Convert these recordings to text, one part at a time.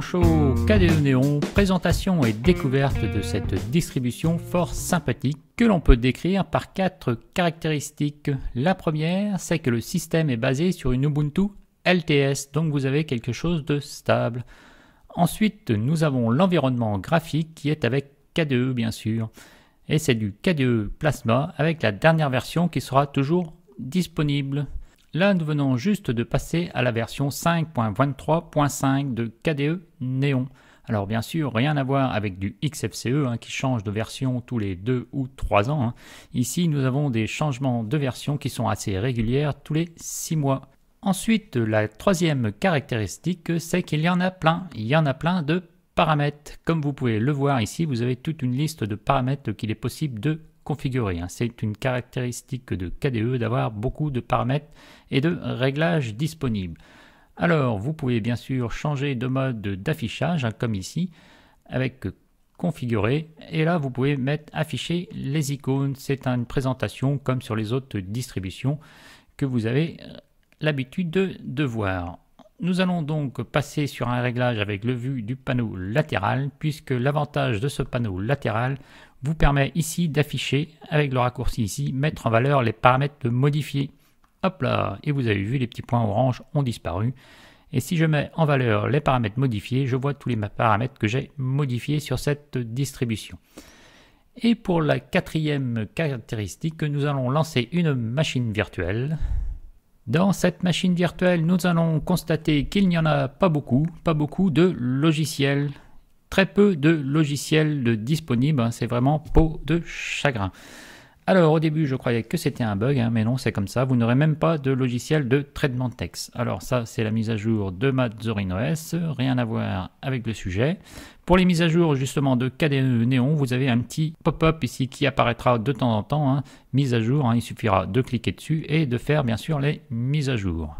KDE Néon, présentation et découverte de cette distribution fort sympathique que l'on peut décrire par quatre caractéristiques. La première, c'est que le système est basé sur une Ubuntu LTS, donc vous avez quelque chose de stable. Ensuite, nous avons l'environnement graphique qui est avec KDE bien sûr. Et c'est du KDE Plasma avec la dernière version qui sera toujours disponible. Là, nous venons juste de passer à la version 5.23.5 de KDE Neon. Alors bien sûr, rien à voir avec du XFCE hein, qui change de version tous les 2 ou 3 ans. Hein. Ici, nous avons des changements de version qui sont assez réguliers, tous les 6 mois. Ensuite, la troisième caractéristique, c'est qu'il y en a plein. Il y en a plein de paramètres. Comme vous pouvez le voir ici, vous avez toute une liste de paramètres qu'il est possible de configurer. Hein. C'est une caractéristique de KDE d'avoir beaucoup de paramètres et de réglages disponibles. Alors, vous pouvez bien sûr changer de mode d'affichage, hein, comme ici, avec configurer et là vous pouvez mettre afficher les icônes c'est une présentation comme sur les autres distributions que vous avez euh, l'habitude de, voir nous allons donc passer sur un réglage avec le vue du panneau latéral puisque l'avantage de ce panneau latéral vous permet ici d'afficher avec le raccourci ici, mettre en valeur les paramètres modifiés. Hop là, et vous avez vu, les petits points orange ont disparu. Et si je mets en valeur les paramètres modifiés, je vois tous les paramètres que j'ai modifiés sur cette distribution. Et pour la quatrième caractéristique, nous allons lancer une machine virtuelle. Dans cette machine virtuelle, nous allons constater qu'il n'y en a pas beaucoup, pas beaucoup de logiciels très peu de logiciels de disponibles. Hein. c'est vraiment peau de chagrin. Alors au début je croyais que c'était un bug, hein, mais non c'est comme ça, vous n'aurez même pas de logiciel de traitement de texte. Alors ça c'est la mise à jour de Mazorin OS, rien à voir avec le sujet. Pour les mises à jour justement de KDE Néon, vous avez un petit pop-up ici qui apparaîtra de temps en temps, hein. mise à jour, il suffira de cliquer dessus et de faire bien sûr les mises à jour.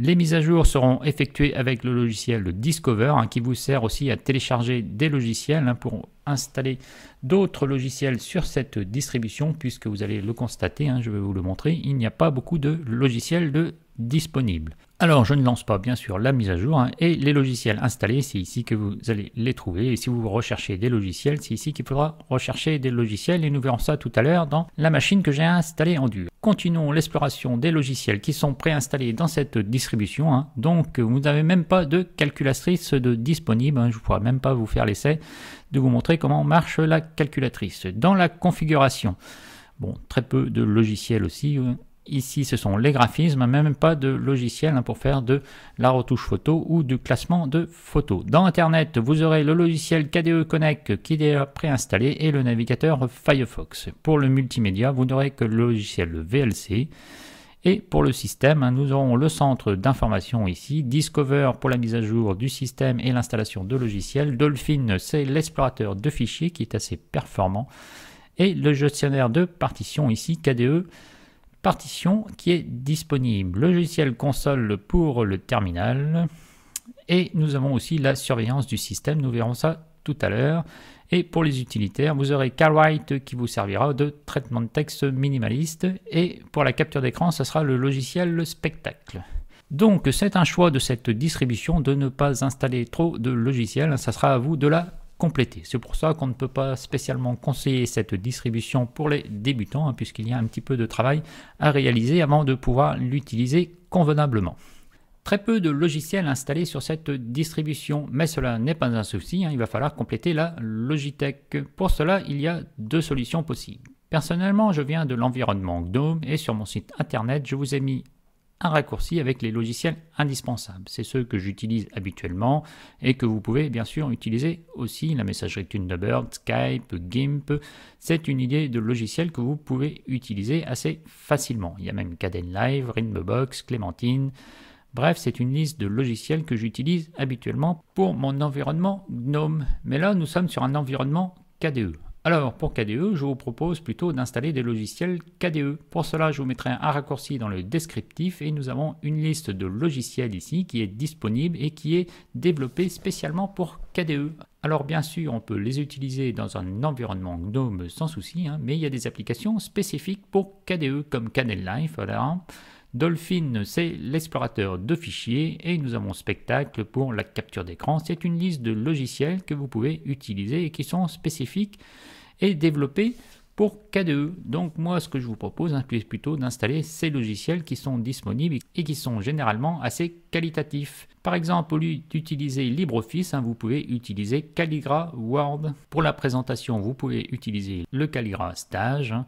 Les mises à jour seront effectuées avec le logiciel Discover hein, qui vous sert aussi à télécharger des logiciels hein, pour installer d'autres logiciels sur cette distribution puisque vous allez le constater, hein, je vais vous le montrer, il n'y a pas beaucoup de logiciels de disponibles. Alors, je ne lance pas, bien sûr, la mise à jour hein, et les logiciels installés, c'est ici que vous allez les trouver. Et si vous recherchez des logiciels, c'est ici qu'il faudra rechercher des logiciels et nous verrons ça tout à l'heure dans la machine que j'ai installée en dur. Continuons l'exploration des logiciels qui sont préinstallés dans cette distribution. Hein. Donc, vous n'avez même pas de calculatrice de disponible. Hein. Je ne pourrais même pas vous faire l'essai de vous montrer comment marche la calculatrice. Dans la configuration, bon, très peu de logiciels aussi Ici, ce sont les graphismes, même pas de logiciel hein, pour faire de la retouche photo ou du classement de photos. Dans Internet, vous aurez le logiciel KDE Connect qui est déjà préinstallé et le navigateur Firefox. Pour le multimédia, vous n'aurez que le logiciel VLC. Et pour le système, hein, nous aurons le centre d'information ici, Discover pour la mise à jour du système et l'installation de logiciels, Dolphin c'est l'explorateur de fichiers qui est assez performant, et le gestionnaire de partition ici, KDE partition qui est disponible. logiciel console pour le terminal. Et nous avons aussi la surveillance du système, nous verrons ça tout à l'heure. Et pour les utilitaires, vous aurez CalWrite qui vous servira de traitement de texte minimaliste. Et pour la capture d'écran, ce sera le logiciel Spectacle. Donc c'est un choix de cette distribution de ne pas installer trop de logiciels, ça sera à vous de la compléter. C'est pour ça qu'on ne peut pas spécialement conseiller cette distribution pour les débutants, hein, puisqu'il y a un petit peu de travail à réaliser avant de pouvoir l'utiliser convenablement. Très peu de logiciels installés sur cette distribution, mais cela n'est pas un souci, hein. il va falloir compléter la Logitech. Pour cela, il y a deux solutions possibles. Personnellement, je viens de l'environnement GNOME et sur mon site internet, je vous ai mis un raccourci avec les logiciels indispensables. C'est ceux que j'utilise habituellement et que vous pouvez bien sûr utiliser aussi. La messagerie Thunderbird, Skype, GIMP, c'est une idée de logiciel que vous pouvez utiliser assez facilement. Il y a même Caden Live, Rhythmbox, Clémentine. Bref, c'est une liste de logiciels que j'utilise habituellement pour mon environnement GNOME. Mais là, nous sommes sur un environnement KDE. Alors pour KDE, je vous propose plutôt d'installer des logiciels KDE. Pour cela, je vous mettrai un raccourci dans le descriptif et nous avons une liste de logiciels ici qui est disponible et qui est développée spécialement pour KDE. Alors bien sûr, on peut les utiliser dans un environnement GNOME sans souci, hein, mais il y a des applications spécifiques pour KDE comme Canel Life, Dolphin, c'est l'explorateur de fichiers et nous avons spectacle pour la capture d'écran. C'est une liste de logiciels que vous pouvez utiliser et qui sont spécifiques et développés pour KDE. E. Donc moi, ce que je vous propose, hein, c'est plutôt d'installer ces logiciels qui sont disponibles et qui sont généralement assez qualitatifs. Par exemple, au lieu d'utiliser LibreOffice, hein, vous pouvez utiliser Caligra Word. Pour la présentation, vous pouvez utiliser le Caligra Stage. Hein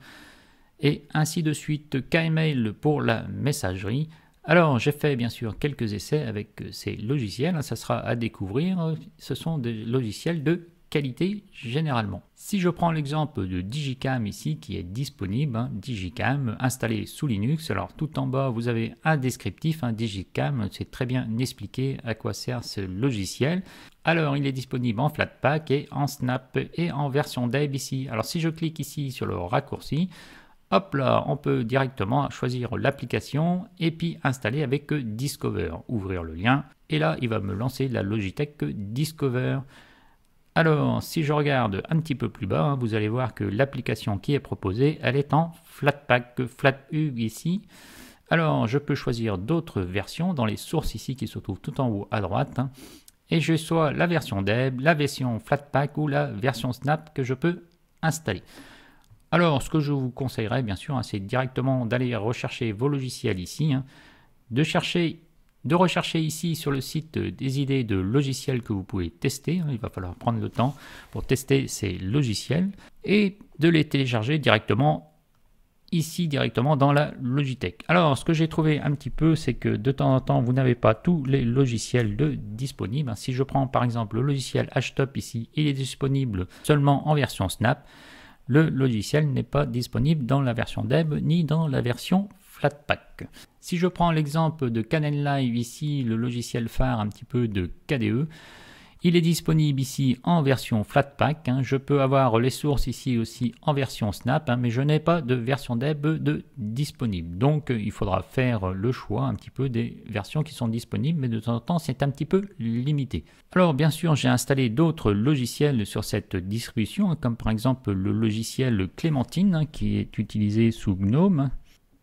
et ainsi de suite. Kmail pour la messagerie. Alors j'ai fait bien sûr quelques essais avec ces logiciels, ça sera à découvrir. Ce sont des logiciels de qualité généralement. Si je prends l'exemple de Digicam ici qui est disponible, hein, Digicam installé sous Linux, alors tout en bas vous avez un descriptif, un Digicam, c'est très bien expliqué à quoi sert ce logiciel. Alors il est disponible en Flatpak et en Snap et en version Deb ici. Alors si je clique ici sur le raccourci, Hop là, on peut directement choisir l'application et puis installer avec Discover. Ouvrir le lien et là, il va me lancer la Logitech Discover. Alors, si je regarde un petit peu plus bas, hein, vous allez voir que l'application qui est proposée, elle est en Flatpak, FlatU ici. Alors, je peux choisir d'autres versions dans les sources ici qui se trouvent tout en haut à droite. Hein. et je sois la version Deb, la version Flatpak ou la version Snap que je peux installer. Alors, ce que je vous conseillerais, bien sûr, hein, c'est directement d'aller rechercher vos logiciels ici, hein, de de rechercher ici sur le site des idées de logiciels que vous pouvez tester. Hein, il va falloir prendre le temps pour tester ces logiciels et de les télécharger directement ici directement dans la Logitech. Alors ce que j'ai trouvé un petit peu c'est que de temps en temps vous n'avez pas tous les logiciels de disponibles. Si je prends par exemple le logiciel HTOP ici, il est disponible seulement en version Snap le logiciel n'est pas disponible dans la version DEB ni dans la version Flatpak. Si je prends l'exemple de Canon Live ici, le logiciel phare un petit peu de KDE, il est disponible ici en version Flatpak. Hein. Je peux avoir les sources ici aussi en version Snap, hein, mais je n'ai pas de version Deb de disponible. Donc euh, il faudra faire le choix un petit peu des versions qui sont disponibles, mais de temps en temps c'est un petit peu limité. Alors bien sûr j'ai installé d'autres logiciels sur cette distribution, hein, comme par exemple le logiciel Clémentine qui est utilisé sous Gnome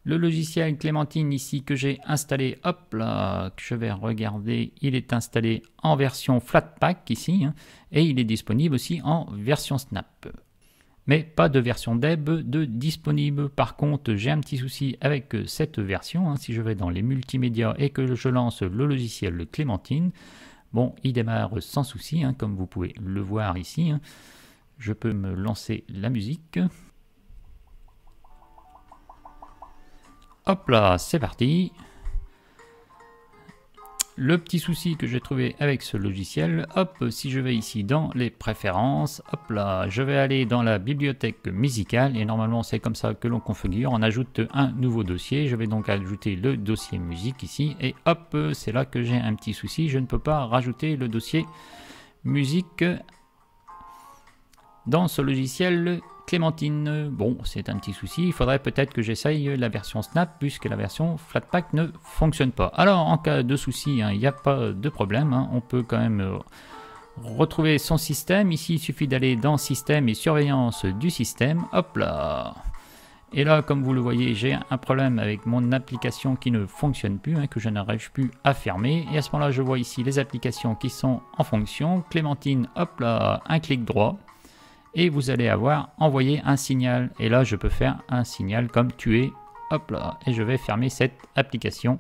le logiciel Clémentine ici que j'ai installé, hop là, que je vais regarder, il est installé en version Flatpak ici, hein, et il est disponible aussi en version Snap. Mais pas de version Deb de disponible. Par contre, j'ai un petit souci avec euh, cette version. Hein, si je vais dans les multimédias et que je lance le logiciel Clémentine, bon, il démarre sans souci, hein, comme vous pouvez le voir ici. Je peux me lancer la musique. Hop là, c'est parti. Le petit souci que j'ai trouvé avec ce logiciel, hop, si je vais ici dans les préférences, hop là, je vais aller dans la bibliothèque musicale et normalement c'est comme ça que l'on configure. On ajoute un nouveau dossier, je vais donc ajouter le dossier musique ici et hop, c'est là que j'ai un petit souci, je ne peux pas rajouter le dossier musique dans ce logiciel Clémentine. Bon, c'est un petit souci. Il faudrait peut-être que j'essaye la version Snap puisque la version Flatpak ne fonctionne pas. Alors, en cas de souci, hein, il n'y a pas de problème. Hein. on peut quand même euh, retrouver son système. Ici, il suffit d'aller dans Système et Surveillance du système. Hop là et là, comme vous le voyez, j'ai un problème avec mon application qui ne fonctionne plus, hein, que je n'arrive plus à fermer. Et à ce moment-là, je vois ici les applications qui sont en fonction. Clémentine, hop là, un clic droit et vous allez avoir envoyé un signal. Et là, je peux faire un signal comme tuer. Hop là, et je vais fermer cette application.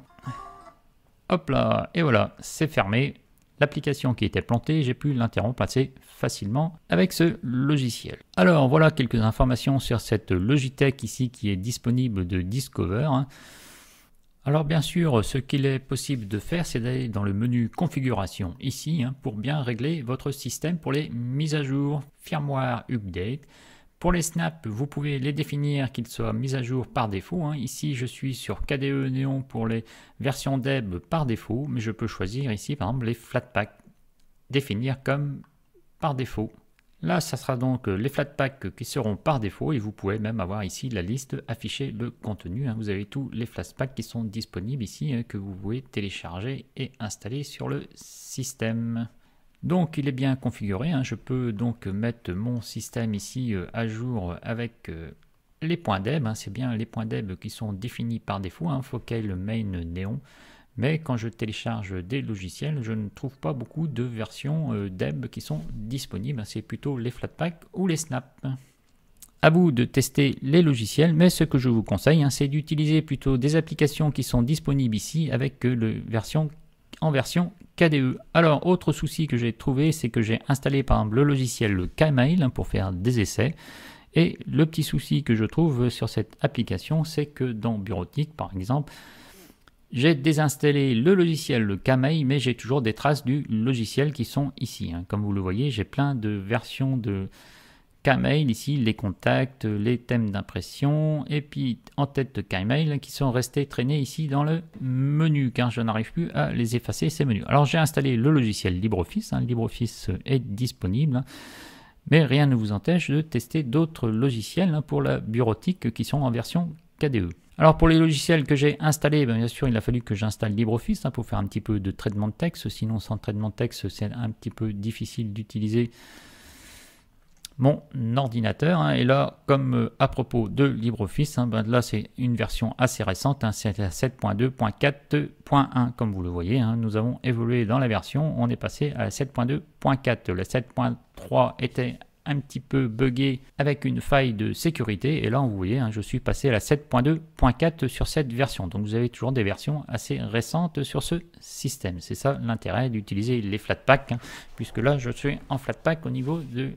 Hop là, et voilà, c'est fermé. L'application qui était plantée, j'ai pu l'interrompre assez facilement avec ce logiciel. Alors voilà quelques informations sur cette Logitech ici qui est disponible de Discover. Hein. Alors bien sûr, ce qu'il est possible de faire, c'est d'aller dans le menu Configuration ici hein, pour bien régler votre système pour les mises à jour, firmware update. Pour les snaps, vous pouvez les définir qu'ils soient mis à jour par défaut. Hein. Ici, je suis sur KDE Neon pour les versions DEB par défaut, mais je peux choisir ici, par exemple, les Flatpak, définir comme par défaut. Là, ça sera donc euh, les flat qui seront par défaut et vous pouvez même avoir ici la liste afficher le contenu. Hein. Vous avez tous les flatpacks qui sont disponibles ici hein, que vous pouvez télécharger et installer sur le système. Donc il est bien configuré, hein. je peux donc mettre mon système ici euh, à jour avec euh, les points d'EB, c'est bien les points d'EB qui sont définis par défaut, focal main néon, mais quand je télécharge des logiciels, je ne trouve pas beaucoup de versions euh, DEB qui sont disponibles. C'est plutôt les Flatpak ou les Snap. À vous de tester les logiciels, mais ce que je vous conseille, hein, c'est d'utiliser plutôt des applications qui sont disponibles ici avec euh, le version en version KDE. Alors, autre souci que j'ai trouvé, c'est que j'ai installé par exemple le logiciel le Kmail hein, pour faire des essais. Et le petit souci que je trouve euh, sur cette application, c'est que dans Bureautique, par exemple, j'ai désinstallé le logiciel, le Kamei, mais j'ai toujours des traces du logiciel qui sont ici. Hein. Comme vous le voyez, j'ai plein de versions de Kmail ici, les contacts, les thèmes d'impression, et puis en tête de Kmail qui sont restés traînés ici dans le menu, car je n'arrive plus à les effacer, ces menus. Alors j'ai installé le logiciel LibreOffice, hein. LibreOffice est disponible. Mais rien ne vous empêche de tester d'autres logiciels hein, pour la bureautique qui sont en version KDE. Alors pour les logiciels que j'ai installés, ben, bien sûr, il a fallu que j'installe LibreOffice hein, pour faire un petit peu de traitement de texte. Sinon, sans traitement de texte, c'est un petit peu difficile d'utiliser mon ordinateur. Hein. Et là, comme euh, à propos de LibreOffice, hein, ben, là c'est une version assez récente, c'est la 7.2.4.1 comme vous le voyez. nous avons évolué dans la version, on est passé à la 7.2.4. La 7.3 était un petit peu buggé avec une faille de sécurité. Et là, vous voyez, hein, je suis passé à la 7.2.4 sur cette version. Donc vous avez toujours des versions assez récentes sur ce système. C'est ça l'intérêt d'utiliser les flat hein, puisque là, je suis en pack au niveau de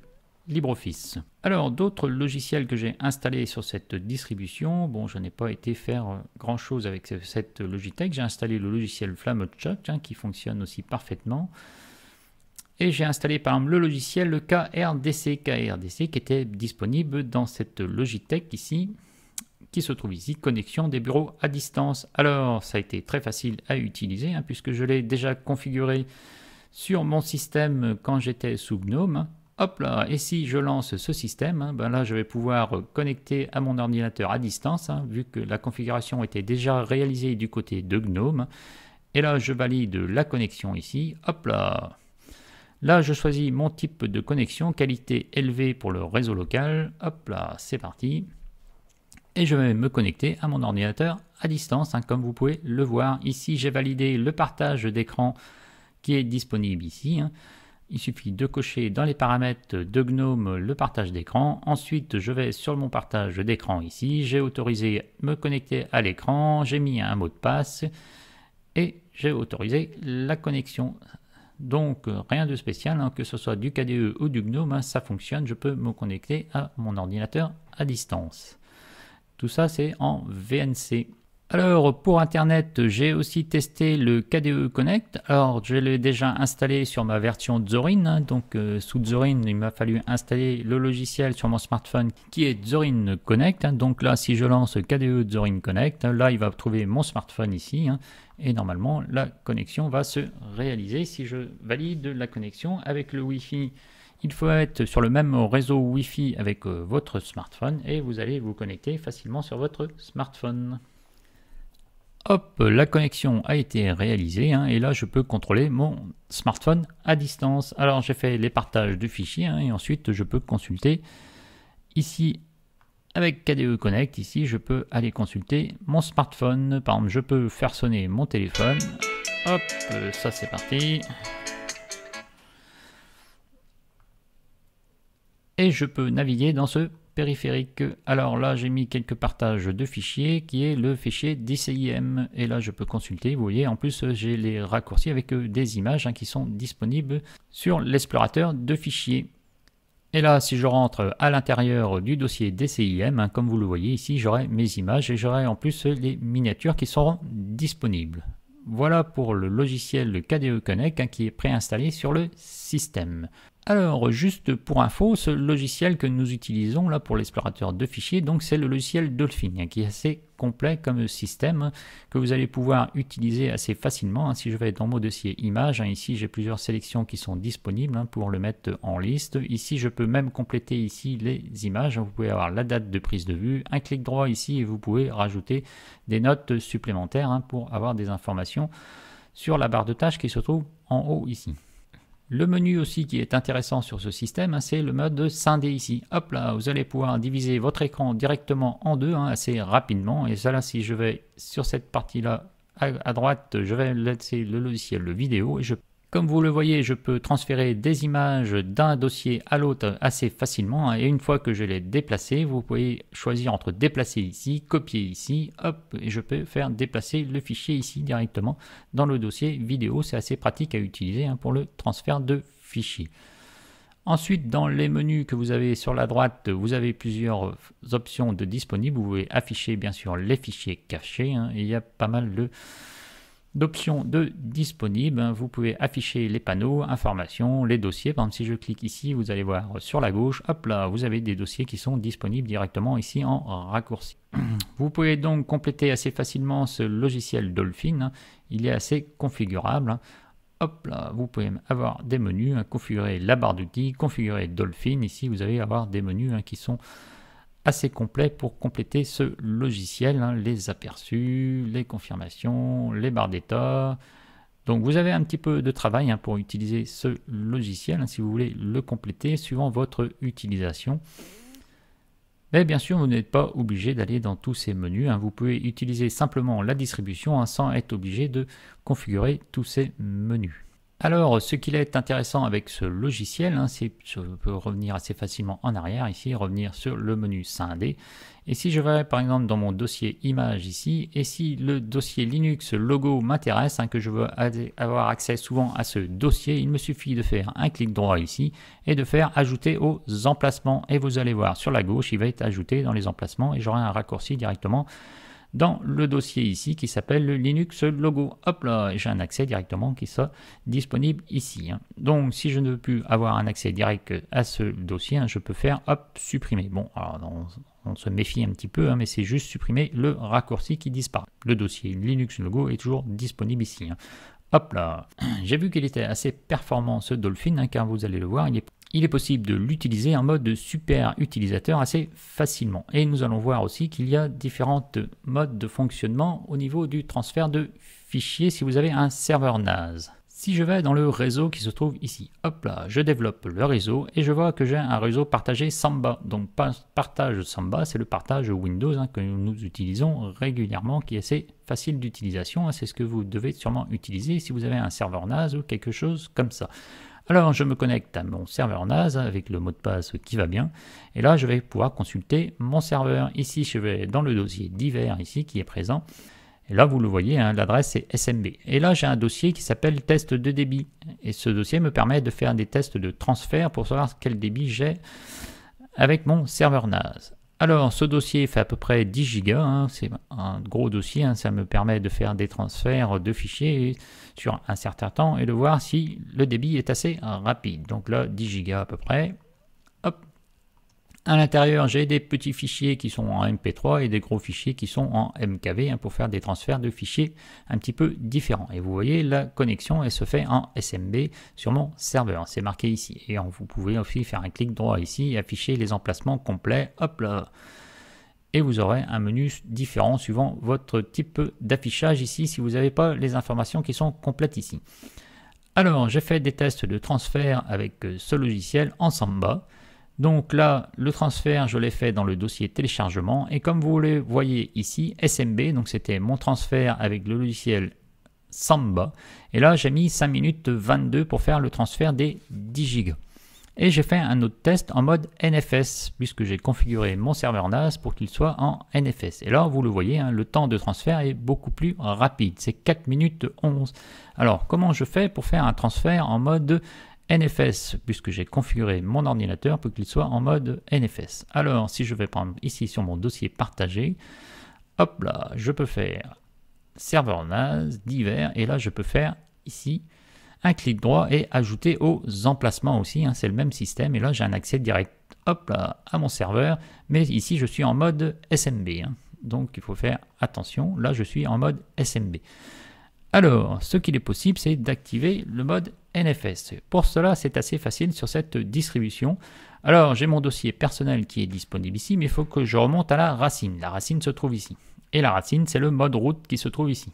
LibreOffice. Alors, d'autres logiciels que j'ai installés sur cette distribution, bon, je n'ai pas été faire grand chose avec cette Logitech. J'ai installé le logiciel flammot hein, qui fonctionne aussi parfaitement et j'ai installé par exemple le logiciel le KRDC, KRDC qui était disponible dans cette Logitech ici, qui se trouve ici, connexion des bureaux à distance. Alors ça a été très facile à utiliser hein, puisque je l'ai déjà configuré sur mon système quand j'étais sous GNOME. Hop là, et si je lance ce système, hein, ben là je vais pouvoir connecter à mon ordinateur à distance, hein, vu que la configuration était déjà réalisée du côté de GNOME. Et là je valide la connexion ici, hop là Là, je choisis mon type de connexion, qualité élevée pour le réseau local. Hop là, c'est parti. Et je vais me connecter à mon ordinateur à distance, hein, comme vous pouvez le voir. Ici, j'ai validé le partage d'écran qui est disponible ici. Hein. Il suffit de cocher dans les paramètres de GNOME le partage d'écran. Ensuite, je vais sur mon partage d'écran ici. J'ai autorisé me connecter à l'écran. J'ai mis un mot de passe et j'ai autorisé la connexion donc euh, rien de spécial, hein, que ce soit du KDE ou du GNOME, hein, ça fonctionne, je peux me connecter à mon ordinateur à distance. Tout ça c'est en VNC. Alors pour Internet, j'ai aussi testé le KDE Connect. Alors je l'ai déjà installé sur ma version Zorin. Hein. Donc euh, sous Zorin, il m'a fallu installer le logiciel sur mon smartphone qui est Zorin Connect. Hein. Donc là, si je lance KDE Zorin Connect, là il va trouver mon smartphone ici. Hein. et normalement, la connexion va se réaliser si je valide la connexion avec le Wi-Fi. Il faut être sur le même réseau Wi-Fi avec euh, votre smartphone et vous allez vous connecter facilement sur votre smartphone. Hop, la connexion a été réalisée hein, et là je peux contrôler mon smartphone à distance. Alors j'ai fait les partages de fichiers hein, et ensuite je peux consulter ici avec KDE Connect. Ici je peux aller consulter mon smartphone. Par exemple, je peux faire sonner mon téléphone. Hop, ça c'est parti. Et je peux naviguer dans ce périphérique. Alors là, j'ai mis quelques partages de fichiers qui est le fichier DCIM. Et là, je peux consulter. Vous voyez, en plus, j'ai les raccourcis avec euh, des images hein, qui sont disponibles sur l'explorateur de fichiers. Et là, si je rentre à l'intérieur du dossier DCIM, hein, comme vous le voyez ici, j'aurai mes images et j'aurai en plus les miniatures qui seront disponibles. Voilà pour le logiciel KDE Connect hein, qui est préinstallé sur le système. Alors, juste pour info, ce logiciel que nous utilisons là pour l'explorateur de fichiers, donc c'est le logiciel Dolphin, hein, qui est assez complet comme système, hein, que vous allez pouvoir utiliser assez facilement. Hein. Si je vais dans mon dossier images, ici j'ai plusieurs sélections qui sont disponibles pour le mettre en liste. Ici, je peux même compléter ici les images. Vous pouvez avoir la date de prise de vue, un clic droit ici et vous pouvez rajouter des notes supplémentaires pour avoir des informations sur la barre de tâches qui se trouve en haut ici. Le menu aussi qui est intéressant sur ce système, hein, c'est le mode de scinder ici. Hop là, vous allez pouvoir diviser votre écran directement en deux hein, assez rapidement. Et ça là, si je vais sur cette partie-là à, droite, je vais laisser le logiciel de vidéo et je comme vous le voyez, je peux transférer des images d'un dossier à l'autre assez facilement. Hein, et une fois que je l'ai déplacé, vous pouvez choisir entre déplacer ici, copier ici, hop, et je peux faire déplacer le fichier ici directement dans le dossier vidéo. C'est assez pratique à utiliser hein, pour le transfert de fichiers. Ensuite, dans les menus que vous avez sur la droite, vous avez plusieurs options de disponibles. Vous pouvez afficher bien sûr les fichiers cachés. Hein, il y a pas mal de d'options de disponibles. Vous pouvez afficher les panneaux, informations, les dossiers. Par exemple, si je clique ici, vous allez voir sur la gauche, hop là, vous avez des dossiers qui sont disponibles directement ici en raccourci. Vous pouvez donc compléter assez facilement ce logiciel Dolphin. Il est assez configurable. Hop là, vous pouvez avoir des menus, hein, configurer la barre d'outils, configurer Dolphin. Ici, vous allez avoir des menus hein, qui sont assez complet pour compléter ce logiciel, hein, les aperçus, les confirmations, les barres d'état. Donc vous avez un petit peu de travail hein, pour utiliser ce logiciel, hein, si vous voulez le compléter suivant votre utilisation. Mais bien sûr, vous n'êtes pas obligé d'aller dans tous ces menus. Vous pouvez utiliser simplement la distribution sans être obligé de configurer tous ces menus. Alors, ce qu'il est intéressant avec ce logiciel, hein, c'est que je peux revenir assez facilement en arrière ici, revenir sur le menu scindé. Et si je vais par exemple dans mon dossier image ici, et si le dossier Linux logo m'intéresse, hein, que je veux avoir accès souvent à ce dossier, il me suffit de faire un clic droit ici et de faire ajouter aux emplacements. Et vous allez voir sur la gauche, il va être ajouté dans les emplacements et j'aurai un raccourci directement dans le dossier ici qui s'appelle le Linux logo. Hop là, j'ai un accès directement qui soit disponible ici. Hein. Donc si je ne veux plus avoir un accès direct à ce dossier, hein, je peux faire hop supprimer. Bon, alors on, se méfie un petit peu, hein, mais c'est juste supprimer le raccourci qui disparaît. Le dossier Linux logo est toujours disponible ici. Hop là J'ai vu qu'il était assez performant ce Dolphin, car vous allez le voir, il est il est possible de l'utiliser en mode super utilisateur assez facilement. Et nous allons voir aussi qu'il y a différentes modes de fonctionnement au niveau du transfert de fichiers si vous avez un serveur NAS. Si je vais dans le réseau qui se trouve ici, hop là, je développe le réseau et je vois que j'ai un réseau partagé Samba. Donc partage Samba, c'est le partage Windows hein, que nous utilisons régulièrement, qui est assez facile d'utilisation. Hein. c'est ce que vous devez sûrement utiliser si vous avez un serveur NAS ou quelque chose comme ça. Alors je me connecte à mon serveur NAS avec le mot de passe qui va bien. Et là je vais pouvoir consulter mon serveur. Ici je vais dans le dossier divers ici qui est présent. Et là vous le voyez, hein, l'adresse est SMB. Et là j'ai un dossier qui s'appelle test de débit. Et ce dossier me permet de faire des tests de transfert pour savoir quel débit j'ai avec mon serveur NAS. Alors, ce dossier fait à peu près 10 gigas, hein. c'est un gros dossier, hein. ça me permet de faire des transferts de fichiers sur un certain temps et de voir si le débit est assez rapide. Donc là, 10 gigas à peu près. À l'intérieur, j'ai des petits fichiers qui sont en MP3 et des gros fichiers qui sont en MKV hein, pour faire des transferts de fichiers un petit peu différents. Et vous voyez, la connexion, elle se fait en SMB sur mon serveur. C'est marqué ici. Et vous pouvez aussi faire un clic droit ici et afficher les emplacements complets. Hop là et vous aurez un menu différent suivant votre type d'affichage ici si vous n'avez pas les informations qui sont complètes ici. Alors j'ai fait des tests de transfert avec ce logiciel en Samba donc là, le transfert, je l'ai fait dans le dossier téléchargement. Et comme vous le voyez ici, SMB, donc c'était mon transfert avec le logiciel Samba. Et là, j'ai mis 5 minutes 22 pour faire le transfert des 10 gigas. Et j'ai fait un autre test en mode NFS, puisque j'ai configuré mon serveur NAS pour qu'il soit en NFS. Et là, vous le voyez, hein, le temps de transfert est beaucoup plus rapide. C'est 4 minutes 11. Alors, comment je fais pour faire un transfert en mode NFS, puisque j'ai configuré mon ordinateur pour qu'il soit en mode NFS. Alors, si je vais prendre ici sur mon dossier partagé, hop là, je peux faire serveur NAS, divers, et là, je peux faire ici un clic droit et ajouter aux emplacements aussi, hein, c'est le même système, et là, j'ai un accès direct hop là, à mon serveur, mais ici, je suis en mode SMB. Hein. donc, il faut faire attention, là, je suis en mode SMB. Alors, ce qu'il est possible, c'est d'activer le mode NFS. Pour cela, c'est assez facile sur cette distribution. Alors, j'ai mon dossier personnel qui est disponible ici, mais il faut que je remonte à la racine. La racine se trouve ici. Et la racine, c'est le mode route qui se trouve ici.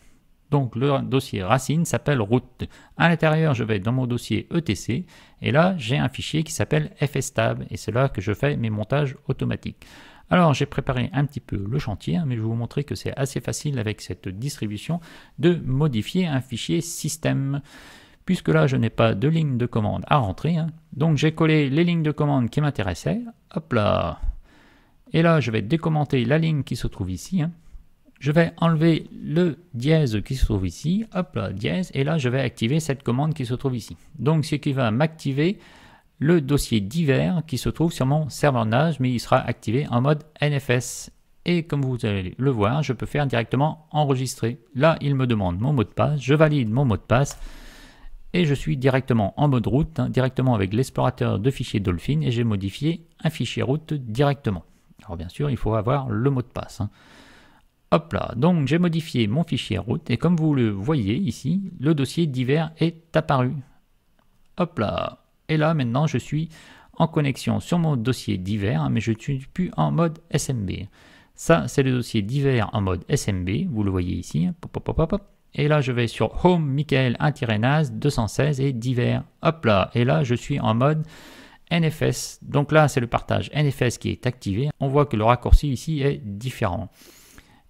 Donc le dossier racine s'appelle route. À l'intérieur, je vais dans mon dossier ETC et là, j'ai un fichier qui s'appelle fstab et c'est là que je fais mes montages automatiques. Alors j'ai préparé un petit peu le chantier, hein, mais je vais vous montrer que c'est assez facile avec cette distribution de modifier un fichier système puisque là je n'ai pas de ligne de commande à rentrer. Hein. Donc j'ai collé les lignes de commande qui m'intéressaient. Hop là Et là je vais décommenter la ligne qui se trouve ici. Hein. Je vais enlever le dièse qui se trouve ici. Hop là, dièse. Et là je vais activer cette commande qui se trouve ici. Donc ce qui va m'activer le dossier divers qui se trouve sur mon serveur NAS, mais il sera activé en mode NFS. Et comme vous allez le voir, je peux faire directement enregistrer. Là, il me demande mon mot de passe, je valide mon mot de passe, et je suis directement en mode route, hein, directement avec l'explorateur de fichiers Dolphin et j'ai modifié un fichier route directement. Alors bien sûr, il faut avoir le mot de passe. Hein. Hop là, donc j'ai modifié mon fichier route et comme vous le voyez ici, le dossier divers est apparu. Hop là, et là maintenant je suis en connexion sur mon dossier divers, hein, mais je ne suis plus en mode SMB. Ça, c'est le dossier divers en mode SMB, vous le voyez ici, et là, je vais sur Home Michael 1 216 et divers. Hop là. Et là, je suis en mode NFS. Donc là, c'est le partage NFS qui est activé. On voit que le raccourci ici est différent.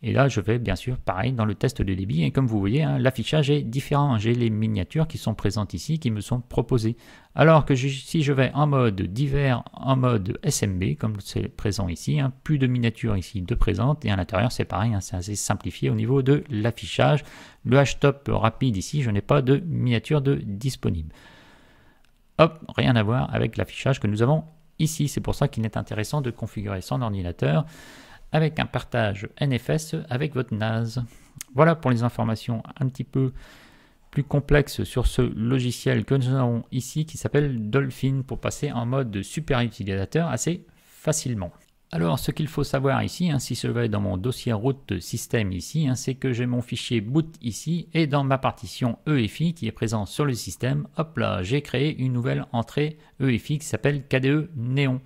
Et là, je vais bien sûr, pareil, dans le test de débit. Et comme vous voyez, hein, l'affichage est différent. J'ai les miniatures qui sont présentes ici, qui me sont proposées. Alors que si je vais en mode divers, en mode SMB, comme c'est présent ici, hein, plus de miniatures ici de présentes. Et à l'intérieur, c'est pareil, hein, c'est assez simplifié au niveau de l'affichage. Le hashtop rapide ici, je n'ai pas de miniature de disponible. Hop, rien à voir avec l'affichage que nous avons ici. C'est pour ça qu'il est intéressant de configurer son ordinateur avec un partage NFS avec votre NAS. Voilà pour les informations un petit peu plus complexes sur ce logiciel que nous avons ici qui s'appelle Dolphin pour passer en mode super utilisateur assez facilement. Alors ce qu'il faut savoir ici, hein, si je vais dans mon dossier route système ici, hein, c'est que j'ai mon fichier boot ici et dans ma partition EFI qui est présente sur le système, hop là, j'ai créé une nouvelle entrée EFI qui s'appelle KDE Neon.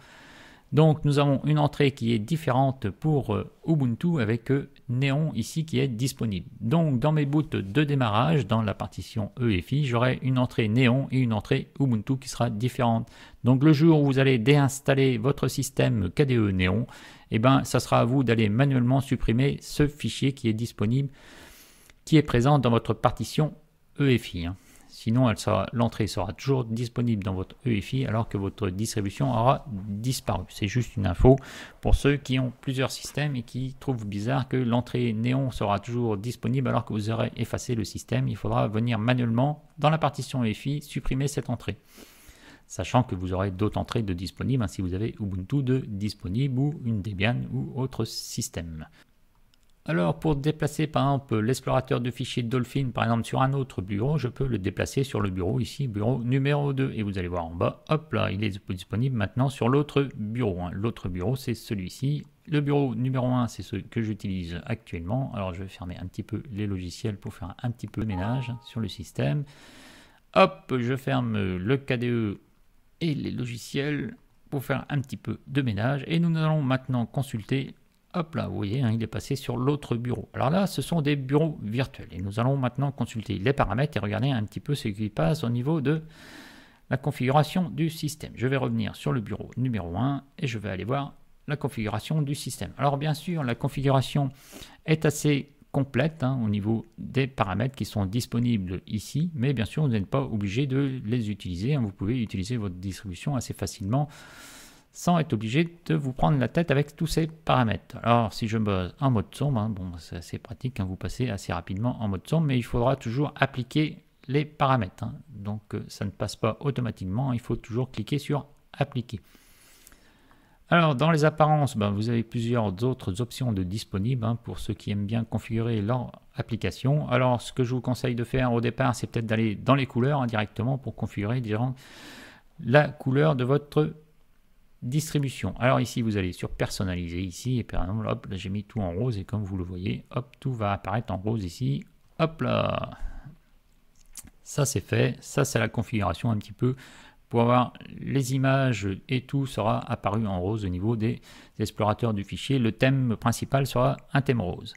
Donc nous avons une entrée qui est différente pour euh, Ubuntu avec euh, Néon ici qui est disponible. Donc dans mes boots de démarrage, dans la partition EFI, j'aurai une entrée Néon et une entrée Ubuntu qui sera différente. Donc le jour où vous allez déinstaller votre système KDE Néon, eh ben, ça sera à vous d'aller manuellement supprimer ce fichier qui est disponible, qui est présent dans votre partition EFI. Hein. Sinon, l'entrée sera, toujours disponible dans votre EFI alors que votre distribution aura disparu. C'est juste une info pour ceux qui ont plusieurs systèmes et qui trouvent bizarre que l'entrée néon sera toujours disponible alors que vous aurez effacé le système. Il faudra venir manuellement dans la partition EFI supprimer cette entrée. Sachant que vous aurez d'autres entrées de disponibles hein, si vous avez Ubuntu de disponible ou une Debian ou autre système. Alors pour déplacer par exemple l'explorateur de fichiers Dolphin par exemple sur un autre bureau, je peux le déplacer sur le bureau ici, bureau numéro 2. Et vous allez voir en bas, hop là, il est disponible maintenant sur l'autre bureau. Hein. L'autre bureau c'est celui-ci. Le bureau numéro 1 c'est ce que j'utilise actuellement. Alors je vais fermer un petit peu les logiciels pour faire un petit peu de ménage sur le système. Hop, je ferme le KDE et les logiciels pour faire un petit peu de ménage. Et nous allons maintenant consulter Hop là, vous voyez, hein, il est passé sur l'autre bureau. Alors là, ce sont des bureaux virtuels. Et nous allons maintenant consulter les paramètres et regarder un petit peu ce qui passe au niveau de la configuration du système. Je vais revenir sur le bureau numéro 1 et je vais aller voir la configuration du système. Alors bien sûr, la configuration est assez complète hein, au niveau des paramètres qui sont disponibles ici, mais bien sûr, vous n'êtes pas obligé de les utiliser. Hein. Vous pouvez utiliser votre distribution assez facilement sans être obligé de vous prendre la tête avec tous ces paramètres. Alors si je bosse en mode sombre, hein, bon c'est assez pratique vous passez assez rapidement en mode sombre, mais il faudra toujours appliquer les paramètres. Hein. Donc euh, ça ne passe pas automatiquement, il faut toujours cliquer sur appliquer. Alors dans les apparences, ben, vous avez plusieurs autres options de disponibles hein, pour ceux qui aiment bien configurer leur application. Alors ce que je vous conseille de faire au départ, c'est peut-être d'aller dans les couleurs directement pour configurer la couleur de votre distribution. Alors ici, vous allez sur personnaliser ici, et par exemple, là j'ai mis tout en rose, et comme vous le voyez, hop, tout va apparaître en rose ici, hop là Ça c'est fait, ça c'est la configuration un petit peu, pour avoir les images et tout sera apparu en rose au niveau des explorateurs du fichier, le thème principal sera un thème rose.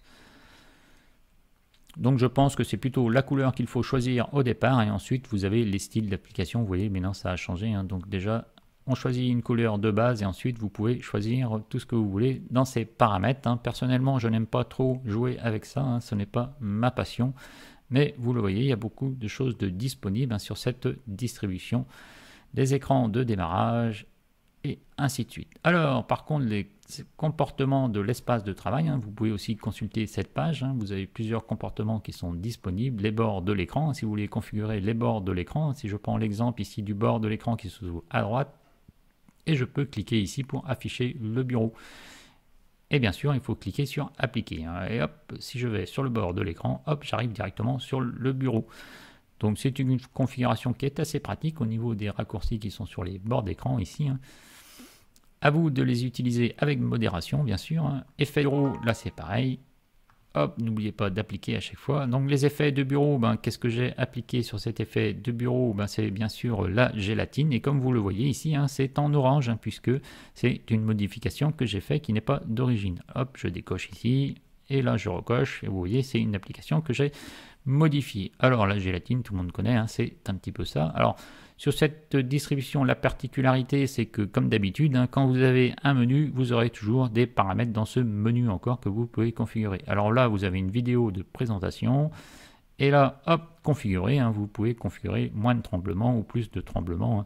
Donc je pense que c'est plutôt la couleur qu'il faut choisir au départ et ensuite vous avez les styles d'application. Vous voyez, maintenant ça a changé. Hein. donc déjà on choisit une couleur de base et ensuite vous pouvez choisir tout ce que vous voulez dans ces paramètres. Hein. Personnellement, je n'aime pas trop jouer avec ça, hein. ce n'est pas ma passion. Mais vous le voyez, il y a beaucoup de choses de disponibles hein, sur cette distribution. Des écrans de démarrage et ainsi de suite. Alors, par contre, les comportements de l'espace de travail, vous pouvez aussi consulter cette page. vous avez plusieurs comportements qui sont disponibles. Les bords de l'écran, si vous voulez configurer les bords de l'écran. Si je prends l'exemple ici du bord de l'écran qui se trouve à droite, et je peux cliquer ici pour afficher le bureau. Et bien sûr, il faut cliquer sur appliquer. Hein. Et hop, si je vais sur le bord de l'écran, hop, j'arrive directement sur le bureau. Donc c'est une configuration qui est assez pratique au niveau des raccourcis qui sont sur les bords d'écran ici. Hein. À vous de les utiliser avec modération, bien sûr. Hein. Effet roue, là c'est pareil. Hop, n'oubliez pas d'appliquer à chaque fois. Donc les effets de bureau, ben, qu'est-ce que j'ai appliqué sur cet effet de bureau ben, C'est bien sûr la gélatine. Et comme vous le voyez ici, hein, c'est en orange, hein, puisque c'est une modification que j'ai faite qui n'est pas d'origine. Hop, je décoche ici. Et là, je recoche. Et vous voyez, c'est une application que j'ai modifiée. Alors la gélatine, tout le monde connaît, hein, c'est un petit peu ça. Alors sur cette distribution, la particularité, c'est que comme d'habitude, hein, quand vous avez un menu, vous aurez toujours des paramètres dans ce menu encore que vous pouvez configurer. Alors là, vous avez une vidéo de présentation. Et là, hop, configurer. Hein, vous pouvez configurer moins de tremblements ou plus de tremblements. Hein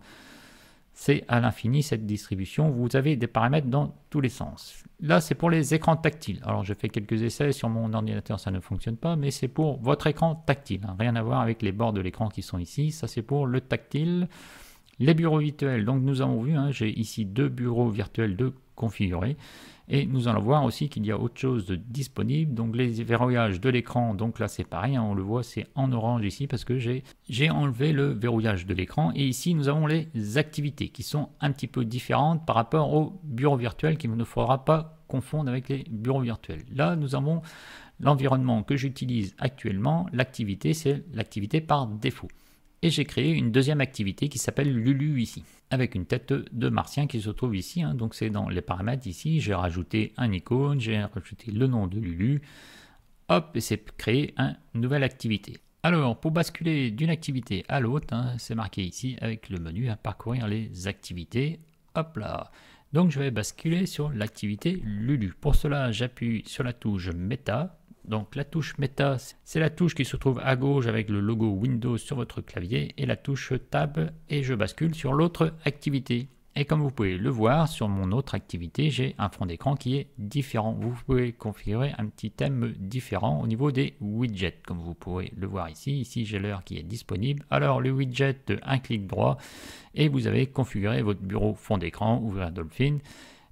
c'est à l'infini cette distribution. Vous avez des paramètres dans tous les sens. Là, c'est pour les écrans tactiles. Alors, j'ai fait quelques essais sur mon ordinateur, ça ne fonctionne pas, mais c'est pour votre écran tactile. Hein. Rien à voir avec les bords de l'écran qui sont ici. Ça, c'est pour le tactile. Les bureaux virtuels, donc nous avons vu, hein, j'ai ici deux bureaux virtuels de configurer. Et nous allons voir aussi qu'il y a autre chose de disponible. Donc les verrouillages de l'écran, donc là c'est pareil, hein, on le voit, c'est en orange ici parce que j'ai enlevé le verrouillage de l'écran. Et ici nous avons les activités qui sont un petit peu différentes par rapport au bureau virtuel qu'il ne faudra pas confondre avec les bureaux virtuels. Là nous avons l'environnement que j'utilise actuellement. L'activité, c'est l'activité par défaut. Et j'ai créé une deuxième activité qui s'appelle Lulu ici, avec une tête de martien qui se trouve ici. Hein. donc c'est dans les paramètres ici, j'ai rajouté un icône, j'ai rajouté le nom de Lulu. Hop, et c'est créé une nouvelle activité. Alors, pour basculer d'une activité à l'autre, hein, c'est marqué ici avec le menu à parcourir les activités. Hop là Donc je vais basculer sur l'activité Lulu. Pour cela, j'appuie sur la touche Meta, donc la touche Meta, c'est la touche qui se trouve à gauche avec le logo Windows sur votre clavier et la touche Tab et je bascule sur l'autre activité. Et comme vous pouvez le voir, sur mon autre activité, j'ai un fond d'écran qui est différent. Vous pouvez configurer un petit thème différent au niveau des widgets, comme vous pouvez le voir ici. Ici, j'ai l'heure qui est disponible. Alors, le widget, un clic droit, et vous avez configuré votre bureau fond d'écran, ouvrir Dolphin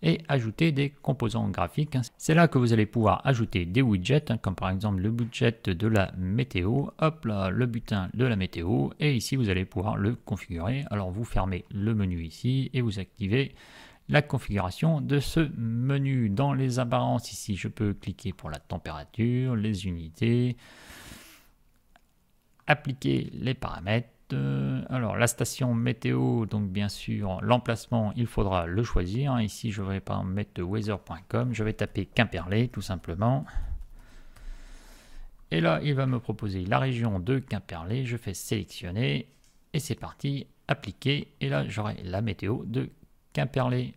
et ajouter des composants graphiques. C'est là que vous allez pouvoir ajouter des widgets, hein, comme par exemple le budget de la météo, hop là, le butin de la météo, et ici vous allez pouvoir le configurer. Alors vous fermez le menu ici et vous activez la configuration de ce menu. Dans les apparences ici, je peux cliquer pour la température, les unités, appliquer les paramètres, alors la station météo, donc bien sûr l'emplacement, il faudra le choisir. Ici je vais pas mettre weather.com, je vais taper Quimperlé tout simplement. Et là il va me proposer la région de Quimperlé, je fais sélectionner et c'est parti, appliquer. Et là j'aurai la météo de Quimperlé.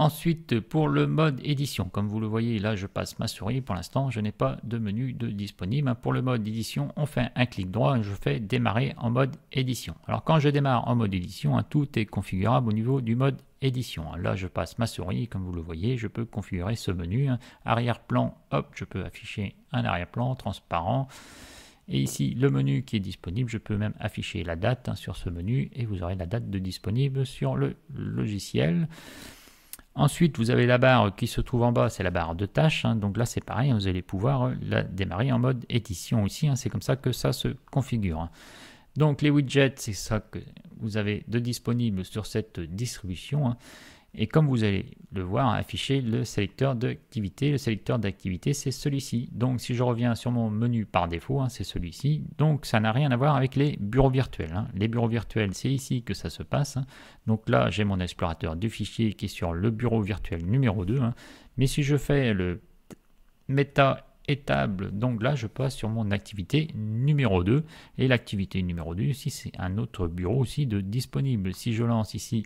Ensuite, pour le mode édition, comme vous le voyez, là je passe ma souris, pour l'instant je n'ai pas de menu de disponible. Pour le mode édition, on fait un clic droit et je fais démarrer en mode édition. Alors quand je démarre en mode édition, hein, tout est configurable au niveau du mode édition. Hein, là je passe ma souris, comme vous le voyez, je peux configurer ce menu. Hein. Arrière-plan, hop, je peux afficher un arrière-plan transparent. Et ici, le menu qui est disponible, je peux même afficher la date sur ce menu et vous aurez la date de disponible sur le logiciel. Ensuite, vous avez la barre qui se trouve en bas, c'est la barre de tâches. Hein. donc là, c'est pareil, hein, vous allez pouvoir euh, la démarrer en mode édition ici. Hein. c'est comme ça que ça se configure. Donc les widgets, c'est ça que vous avez de disponible sur cette distribution. Et comme vous allez le voir, afficher le sélecteur d'activité. Le sélecteur d'activité, c'est celui-ci. Donc si je reviens sur mon menu par défaut, hein, c'est celui-ci. Donc ça n'a rien à voir avec les bureaux virtuels. Hein. Les bureaux virtuels, c'est ici que ça se passe. Hein. Donc là, j'ai mon explorateur du fichier qui est sur le bureau virtuel numéro 2. Mais si je fais le méta étable. Donc là, je passe sur mon activité numéro 2. Et l'activité numéro 2, Ici, c'est un autre bureau aussi de disponible. Si je lance ici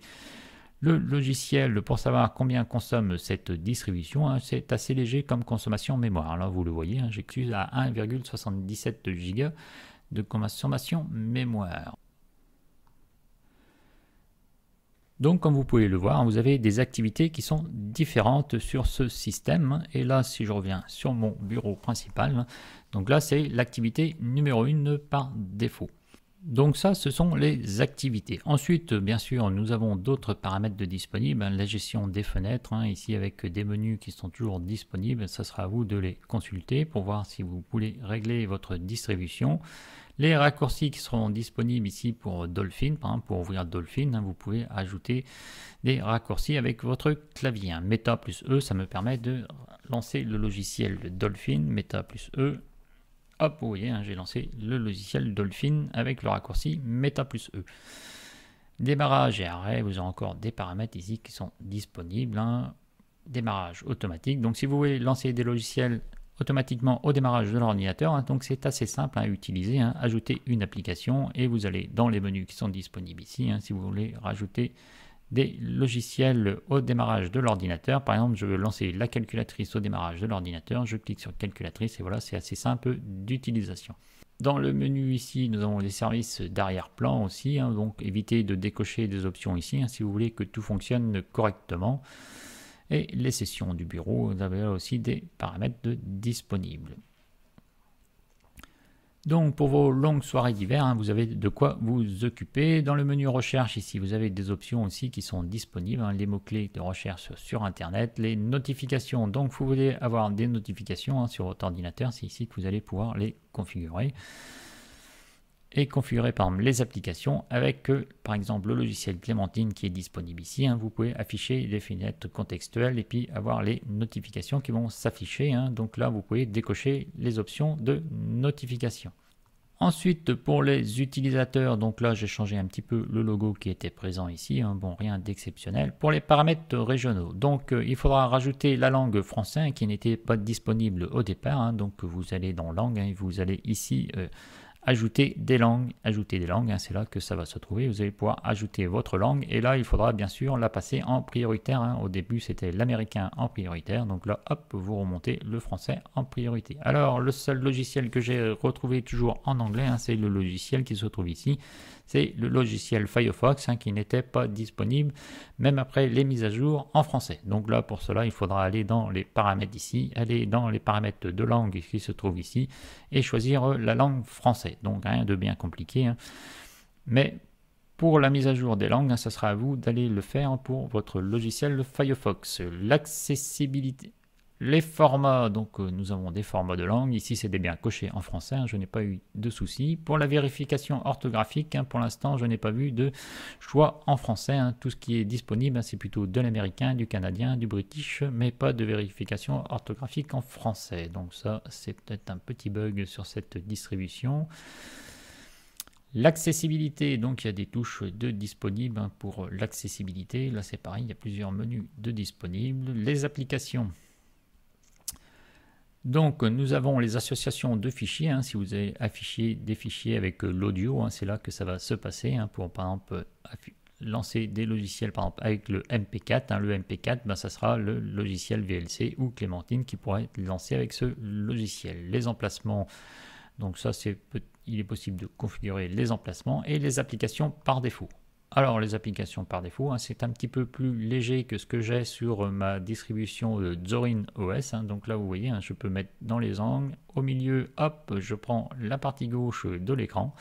le logiciel pour savoir combien consomme cette distribution, hein, c'est assez léger comme consommation mémoire. Là, vous le voyez, hein, j'excuse à 1,77 giga de consommation mémoire. Donc, comme vous pouvez le voir, vous avez des activités qui sont différentes sur ce système. Et là, si je reviens sur mon bureau principal, donc là, c'est l'activité numéro 1 par défaut. Donc ça, ce sont les activités. Ensuite, bien sûr, nous avons d'autres paramètres de disponibles, la gestion des fenêtres, hein, ici avec des menus qui sont toujours disponibles, ça sera à vous de les consulter pour voir si vous voulez régler votre distribution. Les raccourcis qui seront disponibles ici pour Dolphin, par pour ouvrir Dolphin, hein, vous pouvez ajouter des raccourcis avec votre clavier. Hein. Meta plus E, ça me permet de lancer le logiciel Dolphin, Meta plus E, hop, vous voyez, hein, j'ai lancé le logiciel Dolphin avec le raccourci Meta plus E. Démarrage et arrêt, vous avez encore des paramètres ici qui sont disponibles. Hein. Démarrage automatique. Donc si vous voulez lancer des logiciels automatiquement au démarrage de l'ordinateur, hein, donc c'est assez simple à utiliser. Ajoutez une application et vous allez dans les menus qui sont disponibles ici. si vous voulez rajouter des logiciels au démarrage de l'ordinateur. Par exemple, je veux lancer la calculatrice au démarrage de l'ordinateur. Je clique sur calculatrice et voilà, c'est assez simple d'utilisation. Dans le menu ici, nous avons les services d'arrière-plan aussi, hein, donc évitez de décocher des options ici hein, si vous voulez que tout fonctionne correctement. Et les sessions du bureau, vous avez aussi des paramètres de disponibles. Donc pour vos longues soirées d'hiver, hein, vous avez de quoi vous occuper. Dans le menu recherche ici, vous avez des options aussi qui sont disponibles, hein, les mots-clés de recherche sur Internet, les notifications. Donc vous voulez avoir des notifications hein, sur votre ordinateur, c'est ici que vous allez pouvoir les configurer et configurer par exemple, les applications avec euh, par exemple le logiciel Clémentine qui est disponible ici. Hein. vous pouvez afficher des fenêtres contextuelles et puis avoir les notifications qui vont s'afficher. Hein. donc là, vous pouvez décocher les options de notification. Ensuite, pour les utilisateurs, donc là j'ai changé un petit peu le logo qui était présent ici, hein, bon rien d'exceptionnel. Pour les paramètres régionaux, donc euh, il faudra rajouter la langue française qui n'était pas disponible au départ, hein. donc vous allez dans langue et vous allez ici euh, ajouter des langues, ajouter des langues, hein, c'est là que ça va se trouver, vous allez pouvoir ajouter votre langue et là il faudra bien sûr la passer en prioritaire, hein. au début c'était l'américain en prioritaire, donc là hop vous remontez le français en priorité. Alors le seul logiciel que j'ai retrouvé toujours en anglais, hein, c'est le logiciel qui se trouve ici, c'est le logiciel Firefox hein, qui n'était pas disponible même après les mises à jour en français. Donc là, pour cela, il faudra aller dans les paramètres ici, aller dans les paramètres de langue qui se trouve ici et choisir la langue français. Donc rien hein, de bien compliqué. Hein. Mais pour la mise à jour des langues, ce sera à vous d'aller le faire pour votre logiciel Firefox. L'accessibilité les formats, donc euh, nous avons des formats de langue. Ici, c'est des biens cochés en français. Hein. je n'ai pas eu de soucis. Pour la vérification orthographique, hein, pour l'instant, je n'ai pas vu de choix en français. Hein. Tout ce qui est disponible, c'est plutôt de l'américain, du canadien, du british, mais pas de vérification orthographique en français. Donc ça, c'est peut-être un petit bug sur cette distribution. L'accessibilité, donc il y a des touches de disponibles pour l'accessibilité. Là c'est pareil, il y a plusieurs menus de disponibles. Les applications, donc nous avons les associations de fichiers, hein. si vous avez affiché des fichiers avec euh, l'audio, hein, c'est là que ça va se passer, hein. pour par exemple lancer des logiciels par avec le MP4, le MP4 ben, ça sera le logiciel VLC ou Clémentine qui pourra être lancé avec ce logiciel. Les emplacements, donc ça c'est il est possible de configurer les emplacements et les applications par défaut. Alors les applications par défaut, hein, c'est un petit peu plus léger que ce que j'ai sur euh, ma distribution euh, Zorin OS. Hein. donc là vous voyez, hein, je peux mettre dans les angles. Au milieu, hop, je prends la partie gauche euh, de l'écran.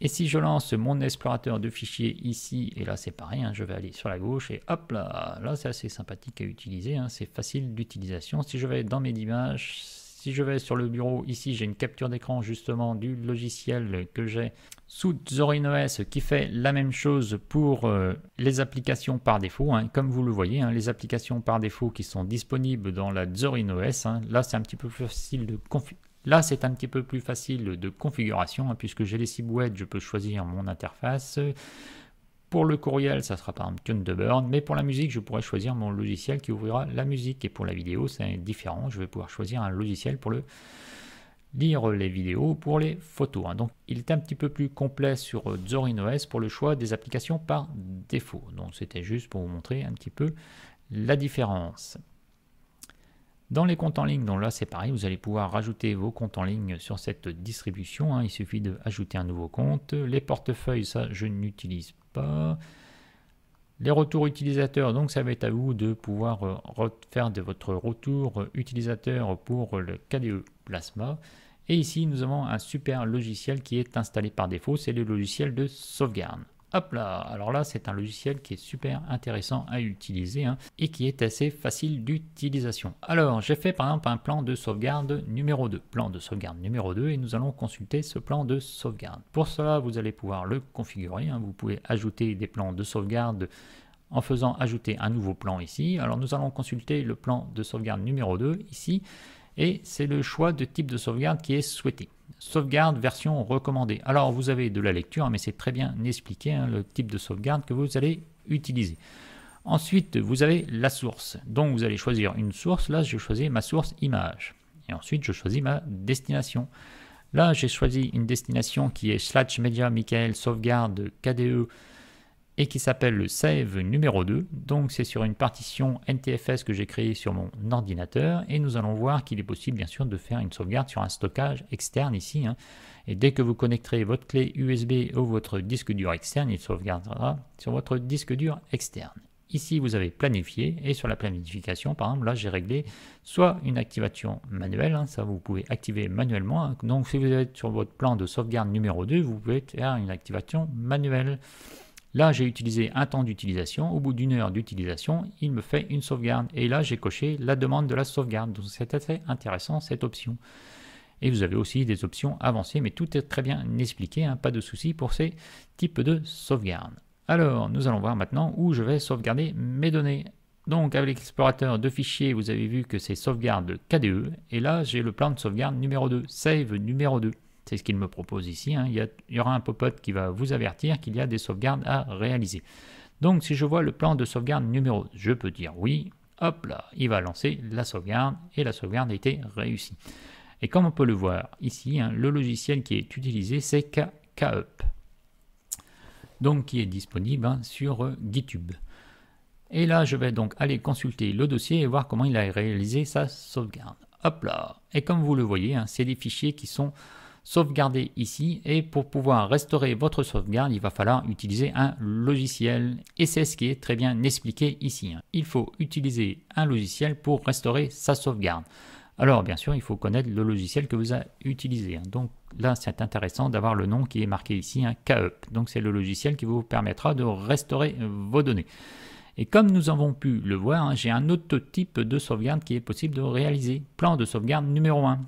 Et si je lance mon explorateur de fichiers ici, et là c'est pareil, je vais aller sur la gauche et hop là, là c'est assez sympathique à utiliser, c'est facile d'utilisation. Si je vais dans mes images, si je vais sur le bureau, ici j'ai une capture d'écran justement du logiciel que j'ai sous Zorin OS qui fait la même chose pour euh, les applications par défaut. Hein. Comme vous le voyez, hein, les applications par défaut qui sont disponibles dans la Zorin OS. Hein. Là, c'est un petit peu plus facile de Là, c'est un petit peu plus facile de configuration, puisque j'ai les six je peux choisir mon interface, pour le courriel, ça sera par exemple Thunderbird, mais pour la musique, je pourrais choisir mon logiciel qui ouvrira la musique. Et pour la vidéo, c'est différent. Je vais pouvoir choisir un logiciel pour lire les vidéos pour les photos. Hein. Donc il est un petit peu plus complet sur euh, Zorin OS pour le choix des applications par défaut. Donc c'était juste pour vous montrer un petit peu la différence. Dans les comptes en ligne, donc là c'est pareil, vous allez pouvoir rajouter vos comptes en ligne sur cette distribution. Hein. Il suffit d'ajouter un nouveau compte. Les portefeuilles, ça je n'utilise pas les retours utilisateurs, donc ça va être à vous de pouvoir euh, faire de votre retour utilisateur pour le KDE Plasma. Et ici, nous avons un super logiciel qui est installé par défaut, c'est le logiciel de sauvegarde. Hop là, alors là c'est un logiciel qui est super intéressant à utiliser hein, et qui est assez facile d'utilisation. Alors j'ai fait par exemple un plan de sauvegarde numéro 2, plan de sauvegarde numéro 2 et nous allons consulter ce plan de sauvegarde. Pour cela vous allez pouvoir le configurer, hein. vous pouvez ajouter des plans de sauvegarde en faisant ajouter un nouveau plan ici. Alors nous allons consulter le plan de sauvegarde numéro 2 ici et c'est le choix de type de sauvegarde qui est souhaité sauvegarde version recommandée. Alors vous avez de la lecture, mais c'est très bien expliqué hein, le type de sauvegarde que vous allez utiliser. Ensuite, vous avez la source. Donc vous allez choisir une source. Là, je choisis ma source image. Et ensuite, je choisis ma destination. Là, j'ai choisi une destination qui est slash media michael sauvegarde KDE et qui s'appelle le save numéro 2. Donc c'est sur une partition NTFS que j'ai créée sur mon ordinateur et nous allons voir qu'il est possible bien sûr de faire une sauvegarde sur un stockage externe ici. Hein. Et dès que vous connecterez votre clé USB ou votre disque dur externe, il sauvegardera sur votre disque dur externe. Ici, vous avez planifié et sur la planification, par exemple, là, j'ai réglé soit une activation manuelle, hein, ça vous pouvez activer manuellement. Hein. Donc, si vous êtes sur votre plan de sauvegarde numéro 2, vous pouvez faire une activation manuelle. Là, j'ai utilisé un temps d'utilisation. Au bout d'une heure d'utilisation, il me fait une sauvegarde. Et là, j'ai coché la demande de la sauvegarde. Donc, c'est assez intéressant cette option. Et vous avez aussi des options avancées, mais tout est très bien expliqué. Hein. pas de souci pour ces types de sauvegarde. Alors, nous allons voir maintenant où je vais sauvegarder mes données. Donc, avec l'explorateur de fichiers, vous avez vu que c'est sauvegarde KDE. Et là, j'ai le plan de sauvegarde numéro 2, save numéro 2. C'est ce qu'il me propose ici. Hein. Il, y aura un pop-up qui va vous avertir qu'il y a des sauvegardes à réaliser. Donc si je vois le plan de sauvegarde numéro, je peux dire oui. Hop là, il va lancer la sauvegarde et la sauvegarde a été réussie. Et comme on peut le voir ici, hein, le logiciel qui est utilisé, c'est KUp. Donc qui est disponible hein, sur euh, GitHub. Et là, je vais donc aller consulter le dossier et voir comment il a réalisé sa sauvegarde. Hop là Et comme vous le voyez, c'est des fichiers qui sont sauvegarder ici et pour pouvoir restaurer votre sauvegarde, il va falloir utiliser un logiciel et c'est ce qui est très bien expliqué ici. Hein. Il faut utiliser un logiciel pour restaurer sa sauvegarde. Alors bien sûr, il faut connaître le logiciel que vous avez utilisé. Hein. Donc là, c'est intéressant d'avoir le nom qui est marqué ici, un hein, Donc c'est le logiciel qui vous permettra de restaurer euh, vos données. Et comme nous avons pu le voir, hein, j'ai un autre type de sauvegarde qui est possible de réaliser. Plan de sauvegarde numéro 1.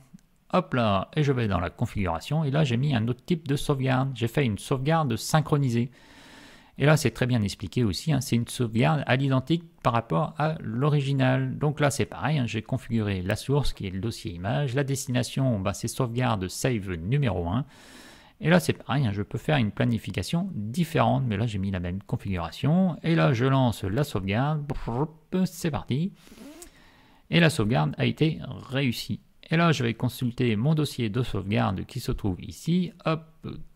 Hop là, et je vais dans la configuration, et là j'ai mis un autre type de sauvegarde. J'ai fait une sauvegarde synchronisée. Et là c'est très bien expliqué aussi, hein, c'est une sauvegarde à l'identique par rapport à l'original. Donc là c'est pareil, hein, j'ai configuré la source qui est le dossier image, la destination bah, c'est sauvegarde save numéro 1. Et là c'est pareil, hein, je peux faire une planification différente, mais là j'ai mis la même configuration. Et là je lance la sauvegarde, c'est parti. Et la sauvegarde a été réussie. Et là, je vais consulter mon dossier de sauvegarde qui se trouve ici. Hop,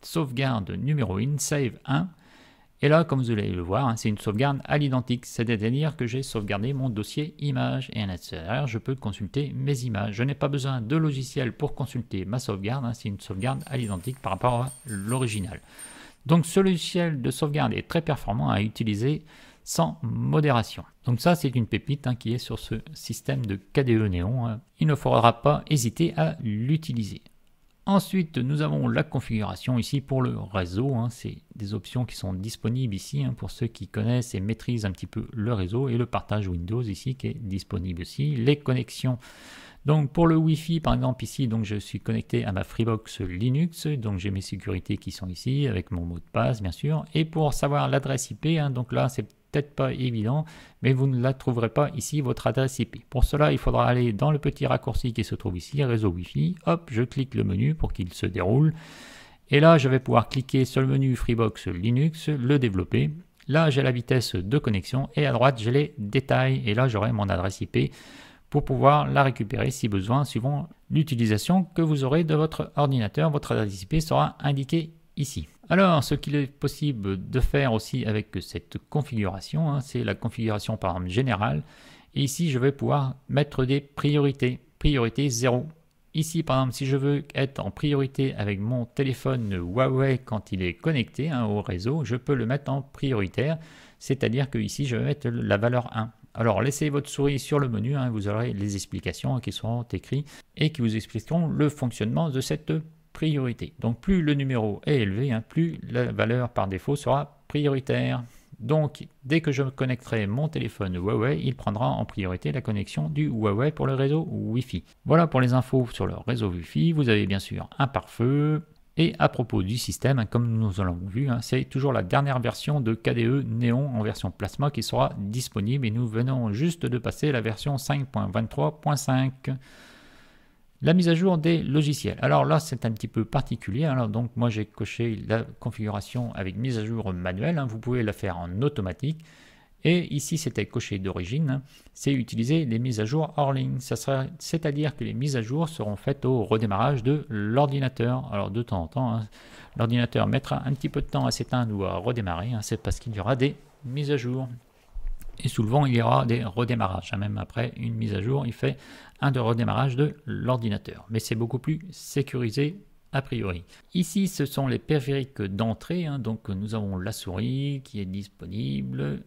sauvegarde numéro 1, save 1. Et là, comme vous allez le voir, hein, c'est une sauvegarde à l'identique. C'est-à-dire que j'ai sauvegardé mon dossier image et en l'intérieur, je peux consulter mes images. Je n'ai pas besoin de logiciel pour consulter ma sauvegarde. Hein, c'est une sauvegarde à l'identique par rapport à l'original. Donc ce logiciel de sauvegarde est très performant à utiliser sans modération. Donc ça, c'est une pépite hein, qui est sur ce système de KDE Néon. Hein. Il ne faudra pas hésiter à l'utiliser. Ensuite, nous avons la configuration ici pour le réseau. Hein. c'est des options qui sont disponibles ici pour ceux qui connaissent et maîtrisent un petit peu le réseau et le partage Windows ici qui est disponible aussi. Les connexions. Donc pour le Wi-Fi par exemple ici, donc je suis connecté à ma Freebox Linux, donc j'ai mes sécurités qui sont ici avec mon mot de passe bien sûr. Et pour savoir l'adresse IP, donc là c'est peut-être pas évident, mais vous ne la trouverez pas ici, votre adresse IP. Pour cela, il faudra aller dans le petit raccourci qui se trouve ici, réseau Wi-Fi. Hop, je clique le menu pour qu'il se déroule. Et là, je vais pouvoir cliquer sur le menu Freebox Linux, le développer. Là, j'ai la vitesse de connexion et à droite, j'ai les détails. Et là, j'aurai mon adresse IP pour pouvoir la récupérer si besoin, suivant l'utilisation que vous aurez de votre ordinateur. Votre adresse IP sera indiquée ici. Alors, ce qu'il est possible de faire aussi avec cette configuration, hein, c'est la configuration par exemple générale. Et ici, je vais pouvoir mettre des priorités. Priorité 0. Ici, par exemple, si je veux être en priorité avec mon téléphone Huawei quand il est connecté hein, au réseau, je peux le mettre en prioritaire. C'est-à-dire que ici, je vais mettre la valeur 1. Alors laissez votre souris sur le menu, hein, vous aurez les explications qui seront écrites et qui vous expliqueront le fonctionnement de cette priorité. Donc plus le numéro est élevé, hein, plus la valeur par défaut sera prioritaire. Donc dès que je connecterai mon téléphone Huawei, il prendra en priorité la connexion du Huawei pour le réseau Wi-Fi. Voilà pour les infos sur le réseau Wi-Fi. Vous avez bien sûr un pare-feu, et à propos du système, hein, comme nous l'avons vu, hein, c'est toujours la dernière version de KDE Néon en version plasma qui sera disponible et nous venons juste de passer la version 5.23.5. La mise à jour des logiciels. Alors là, c'est un petit peu particulier. Alors hein. donc, moi, j'ai coché la configuration avec mise à jour manuelle. Hein. Vous pouvez la faire en automatique. Et ici, c'était coché d'origine. Hein. C'est utiliser les mises à jour hors ligne. C'est-à-dire que les mises à jour seront faites au redémarrage de l'ordinateur. Alors de temps en temps, l'ordinateur mettra un petit peu de temps à s'éteindre ou à redémarrer. c'est parce qu'il y aura des mises à jour et souvent il y aura des redémarrages. Hein, même après une mise à jour, il fait un de redémarrage de l'ordinateur. Mais c'est beaucoup plus sécurisé a priori. Ici, ce sont les périphériques d'entrée. Hein, donc nous avons la souris qui est disponible,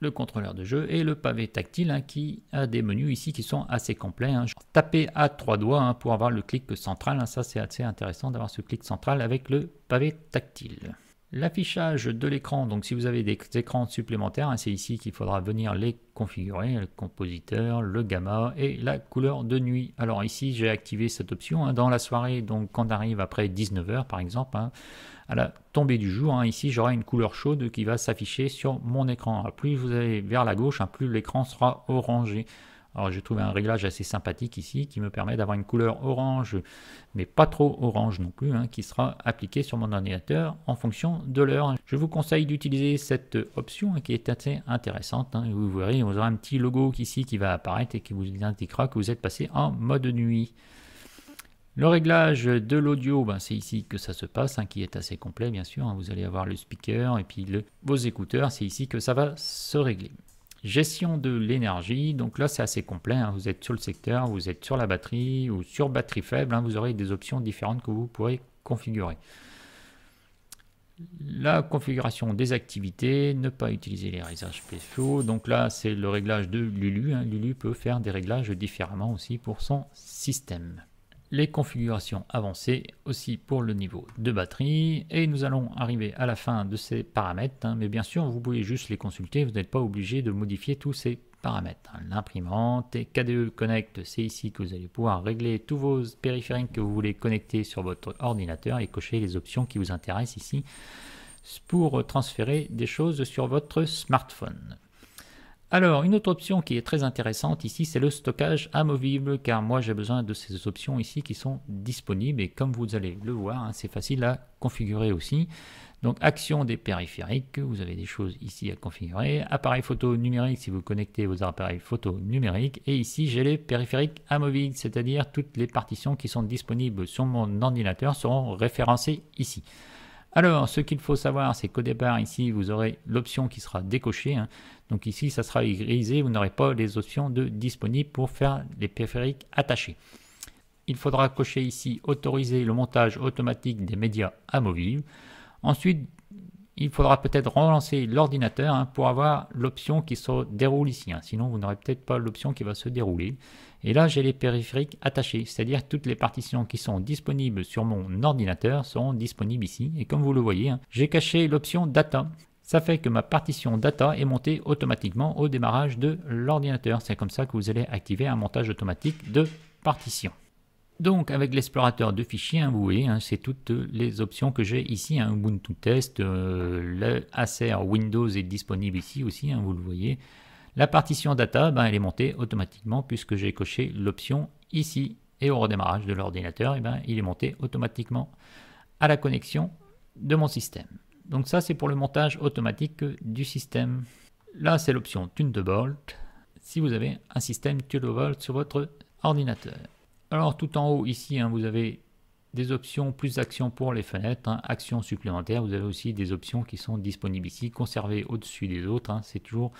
le contrôleur de jeu et le pavé tactile hein, qui a des menus ici qui sont assez complets. taper à trois doigts pour avoir le clic central. ça, c'est assez intéressant d'avoir ce clic central avec le pavé tactile. L'affichage de l'écran, donc si vous avez des écrans supplémentaires, hein, c'est ici qu'il faudra venir les configurer, le compositeur, le gamma et la couleur de nuit. Alors ici j'ai activé cette option hein, dans la soirée, donc quand on arrive après 19h par exemple, hein, à la tombée du jour, ici j'aurai une couleur chaude qui va s'afficher sur mon écran. plus vous allez vers la gauche, plus l'écran sera orangé. Alors j'ai trouvé un réglage assez sympathique ici qui me permet d'avoir une couleur orange, mais pas trop orange non plus, hein, qui sera appliquée sur mon ordinateur en fonction de l'heure. Je vous conseille d'utiliser cette option qui est assez intéressante. Hein. Vous verrez, on aura un petit logo ici qui va apparaître et qui vous indiquera que vous êtes passé en mode nuit. Le réglage de l'audio, ben, c'est ici que ça se passe, hein, qui est assez complet bien sûr. Vous allez avoir le speaker et puis vos écouteurs, c'est ici que ça va se régler. Gestion de l'énergie, donc là c'est assez complet, hein. vous êtes sur le secteur, vous êtes sur la batterie ou sur batterie faible, hein. vous aurez des options différentes que vous pourrez configurer. La configuration des activités, ne pas utiliser les réserves spéciaux, donc là c'est le réglage de Lulu, hein. Lulu peut faire des réglages différemment aussi pour son système les configurations avancées aussi pour le niveau de batterie et nous allons arriver à la fin de ces paramètres hein. mais bien sûr vous pouvez juste les consulter vous n'êtes pas obligé de modifier tous ces paramètres hein. l'imprimante et KDE Connect c'est ici que vous allez pouvoir régler tous vos périphériques que vous voulez connecter sur votre ordinateur et cocher les options qui vous intéressent ici pour transférer des choses sur votre smartphone alors, une autre option qui est très intéressante ici, c'est le stockage amovible, car moi j'ai besoin de ces options ici qui sont disponibles, et comme vous allez le voir, hein, c'est facile à configurer aussi. Donc action des périphériques, vous avez des choses ici à configurer, appareil photo numérique si vous connectez vos appareils photo numériques, et ici j'ai les périphériques amovibles, c'est-à-dire toutes les partitions qui sont disponibles sur mon ordinateur seront référencées ici. Alors, ce qu'il faut savoir, c'est qu'au départ, ici, vous aurez l'option qui sera décochée. Hein. Donc ici, ça sera grisé, vous n'aurez pas les options de disponibles pour faire les périphériques attachés. Il faudra cocher ici « Autoriser le montage automatique des médias amovibles ». Ensuite, il faudra peut-être relancer l'ordinateur hein, pour avoir l'option qui se déroule ici. Hein. Sinon, vous n'aurez peut-être pas l'option qui va se dérouler. Et là, j'ai les périphériques attachés, c'est-à-dire toutes les partitions qui sont disponibles sur mon ordinateur sont disponibles ici. Et comme vous le voyez, hein, j'ai caché l'option Data. Ça fait que ma partition data est montée automatiquement au démarrage de l'ordinateur. C'est comme ça que vous allez activer un montage automatique de partition. Donc avec l'explorateur de fichiers, hein, vous voyez, hein, c'est toutes les options que j'ai ici, hein. Ubuntu Test, euh, le Acer Windows est disponible ici aussi, vous le voyez. La partition data, ben, elle est montée automatiquement puisque j'ai coché l'option ici. Et au redémarrage de l'ordinateur, et eh ben, il est monté automatiquement à la connexion de mon système. Donc ça, c'est pour le montage automatique du système. Là, c'est l'option Thunderbolt si vous avez un système Thunderbolt sur votre ordinateur. Alors tout en haut ici, hein, vous avez des options plus actions pour les fenêtres, hein, actions supplémentaires. Vous avez aussi des options qui sont disponibles ici, conservées au-dessus des autres. Hein. c'est toujours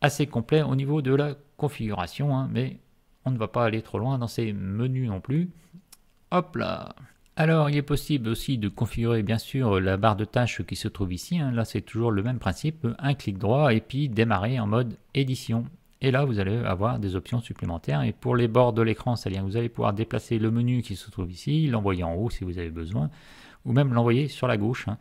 assez complet au niveau de la configuration, mais on ne va pas aller trop loin dans ces menus non plus. Hop là alors, il est possible aussi de configurer bien sûr la barre de tâches qui se trouve ici. Là, c'est toujours le même principe. Un clic droit et puis démarrer en mode édition. Et là, vous allez avoir des options supplémentaires. Et pour les bords de l'écran, cest à vous allez pouvoir déplacer le menu qui se trouve ici, l'envoyer en haut si vous avez besoin, ou même l'envoyer sur la gauche. Hein.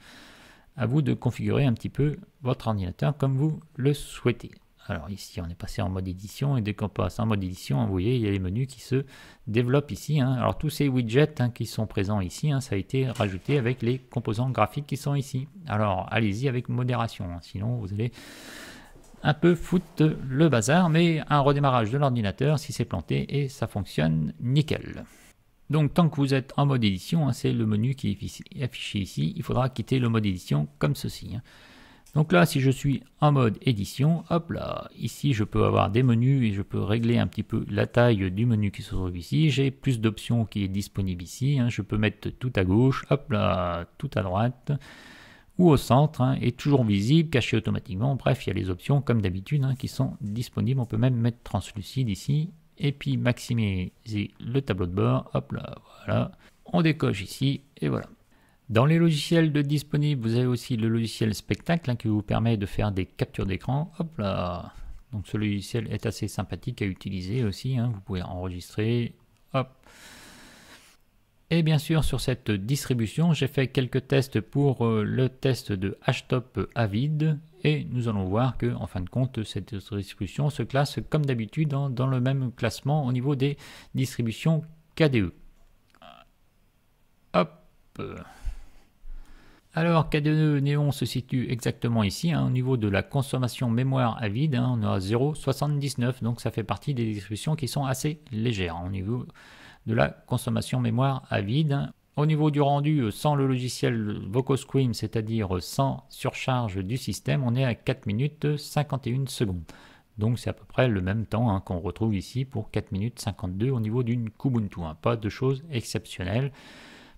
À vous de configurer un petit peu votre ordinateur comme vous le souhaitez. Alors ici, on est passé en mode édition, et dès qu'on passe en mode édition, vous voyez, il y a les menus qui se développent ici. Hein. Alors tous ces widgets hein, qui sont présents ici, ça a été rajouté avec les composants graphiques qui sont ici. Alors allez-y avec modération, sinon vous allez un peu foutre le bazar, mais un redémarrage de l'ordinateur si c'est planté et ça fonctionne nickel. Donc tant que vous êtes en mode édition, hein, c'est le menu qui est affiché ici, il faudra quitter le mode édition comme ceci. Hein. Donc là, si je suis en mode édition, hop là, ici je peux avoir des menus et je peux régler un petit peu la taille du menu qui se trouve ici. J'ai plus d'options qui est disponible ici, hein. je peux mettre tout à gauche, hop là, tout à droite ou au centre, hein, est toujours visible, caché automatiquement. Bref, il y a les options comme d'habitude hein, qui sont disponibles. On peut même mettre translucide ici et puis maximiser le tableau de bord. Hop là, voilà. On décoche ici et voilà. Dans les logiciels de disponibles, vous avez aussi le logiciel spectacle hein, qui vous permet de faire des captures d'écran. Hop là. Donc ce logiciel est assez sympathique à utiliser aussi. Vous pouvez enregistrer. Hop. Et bien sûr, sur cette distribution, j'ai fait quelques tests pour euh, le test de HTOP Avid et nous allons voir que, en fin de compte, cette distribution se classe comme d'habitude dans, le même classement au niveau des distributions KDE. Hop alors, KDE Néon se situe exactement ici, hein, au niveau de la consommation mémoire à vide, hein, on a 0,79, donc ça fait partie des distributions qui sont assez légères hein, au niveau de la consommation mémoire à vide. Au niveau du rendu, euh, sans le logiciel VocoScream, c'est-à-dire euh, sans surcharge du système, on est à 4 minutes 51 secondes. Donc c'est à peu près le même temps hein, qu'on retrouve ici pour 4 minutes 52 au niveau d'une Kubuntu. Hein. Pas de choses exceptionnelles.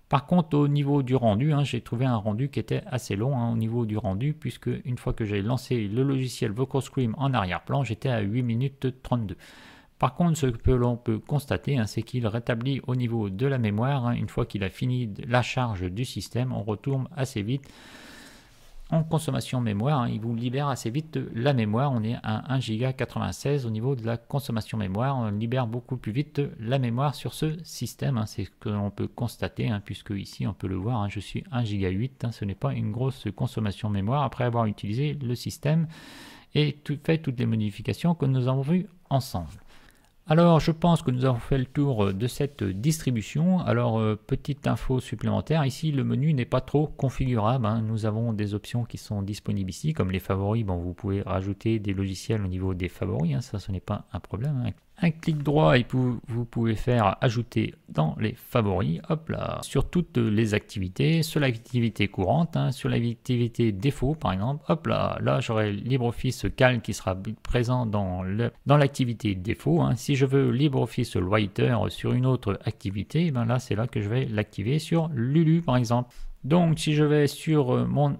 Par contre, au niveau du rendu, hein, j'ai trouvé un rendu qui était assez long au niveau du rendu, puisque une fois que j'ai lancé le logiciel VocoScream en arrière-plan, j'étais à 8 minutes 32. Par contre, ce que l'on peut constater, hein, c'est qu'il rétablit au niveau de la mémoire. Hein, une fois qu'il a fini la charge du système, on retourne assez vite en consommation mémoire. Hein. il vous libère assez vite la mémoire. On est à 1 giga 96 au niveau de la consommation mémoire. On libère beaucoup plus vite la mémoire sur ce système. c'est ce que l'on peut constater, puisque ici, on peut le voir, je suis 1 giga 8. ce n'est pas une grosse consommation mémoire après avoir utilisé le système et fait toutes les modifications que nous avons vues ensemble. Alors je pense que nous avons fait le tour euh, de cette distribution. Alors euh, petite info supplémentaire, ici le menu n'est pas trop configurable. Hein. Nous avons des options qui sont disponibles ici, comme les favoris. Bon, vous pouvez rajouter des logiciels au niveau des favoris, hein. ça ce n'est pas un problème. Hein. Un clic droit et vous pouvez faire ajouter dans les favoris, hop là, sur toutes les activités, sur l'activité courante, hein, sur l'activité défaut par exemple, hop là, là j'aurai LibreOffice Calc qui sera présent dans l'activité dans défaut. Hein. Si je veux LibreOffice Writer sur une autre activité, eh ben là c'est là que je vais l'activer sur Lulu par exemple. Donc si je vais sur euh, mon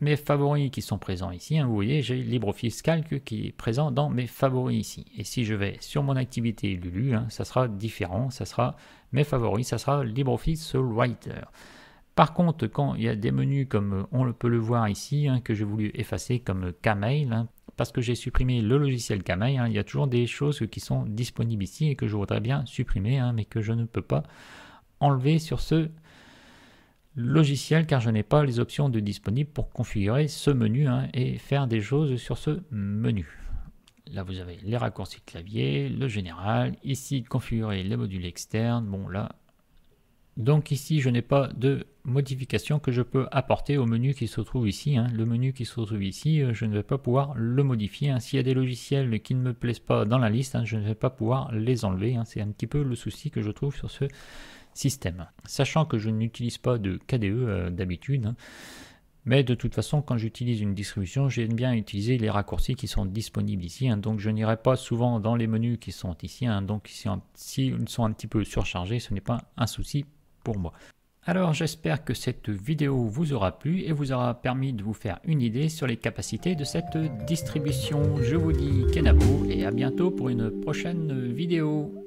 mes favoris qui sont présents ici. Hein, vous voyez, j'ai LibreOffice Calc qui est présent dans mes favoris ici. Et si je vais sur mon activité Lulu, hein, ça sera différent, ça sera mes favoris, ça sera LibreOffice Writer. Par contre, quand il y a des menus comme euh, on peut le voir ici, hein, que j'ai voulu effacer comme Kmail, parce que j'ai supprimé le logiciel Kmail, il y a toujours des choses qui sont disponibles ici et que je voudrais bien supprimer, mais que je ne peux pas enlever sur ce logiciel car je n'ai pas les options de disponibles pour configurer ce menu hein, et faire des choses sur ce menu. Là, vous avez les raccourcis clavier, le général, ici configurer les modules externes. Bon, là, donc ici, je n'ai pas de modification que je peux apporter au menu qui se trouve ici. Hein. Le menu qui se trouve ici, euh, je ne vais pas pouvoir le modifier. ainsi hein. S'il y a des logiciels qui ne me plaisent pas dans la liste, je ne vais pas pouvoir les enlever. C'est un petit peu le souci que je trouve sur ce système. Sachant que je n'utilise pas de KDE euh, d'habitude, hein, mais de toute façon, quand j'utilise une distribution, j'aime bien utiliser les raccourcis qui sont disponibles ici. Hein. donc je n'irai pas souvent dans les menus qui sont ici. Hein. donc s'ils ils sont un petit peu surchargés, ce n'est pas un souci pour moi. Alors j'espère que cette vidéo vous aura plu et vous aura permis de vous faire une idée sur les capacités de cette distribution. Je vous dis Kenabo et à bientôt pour une prochaine vidéo.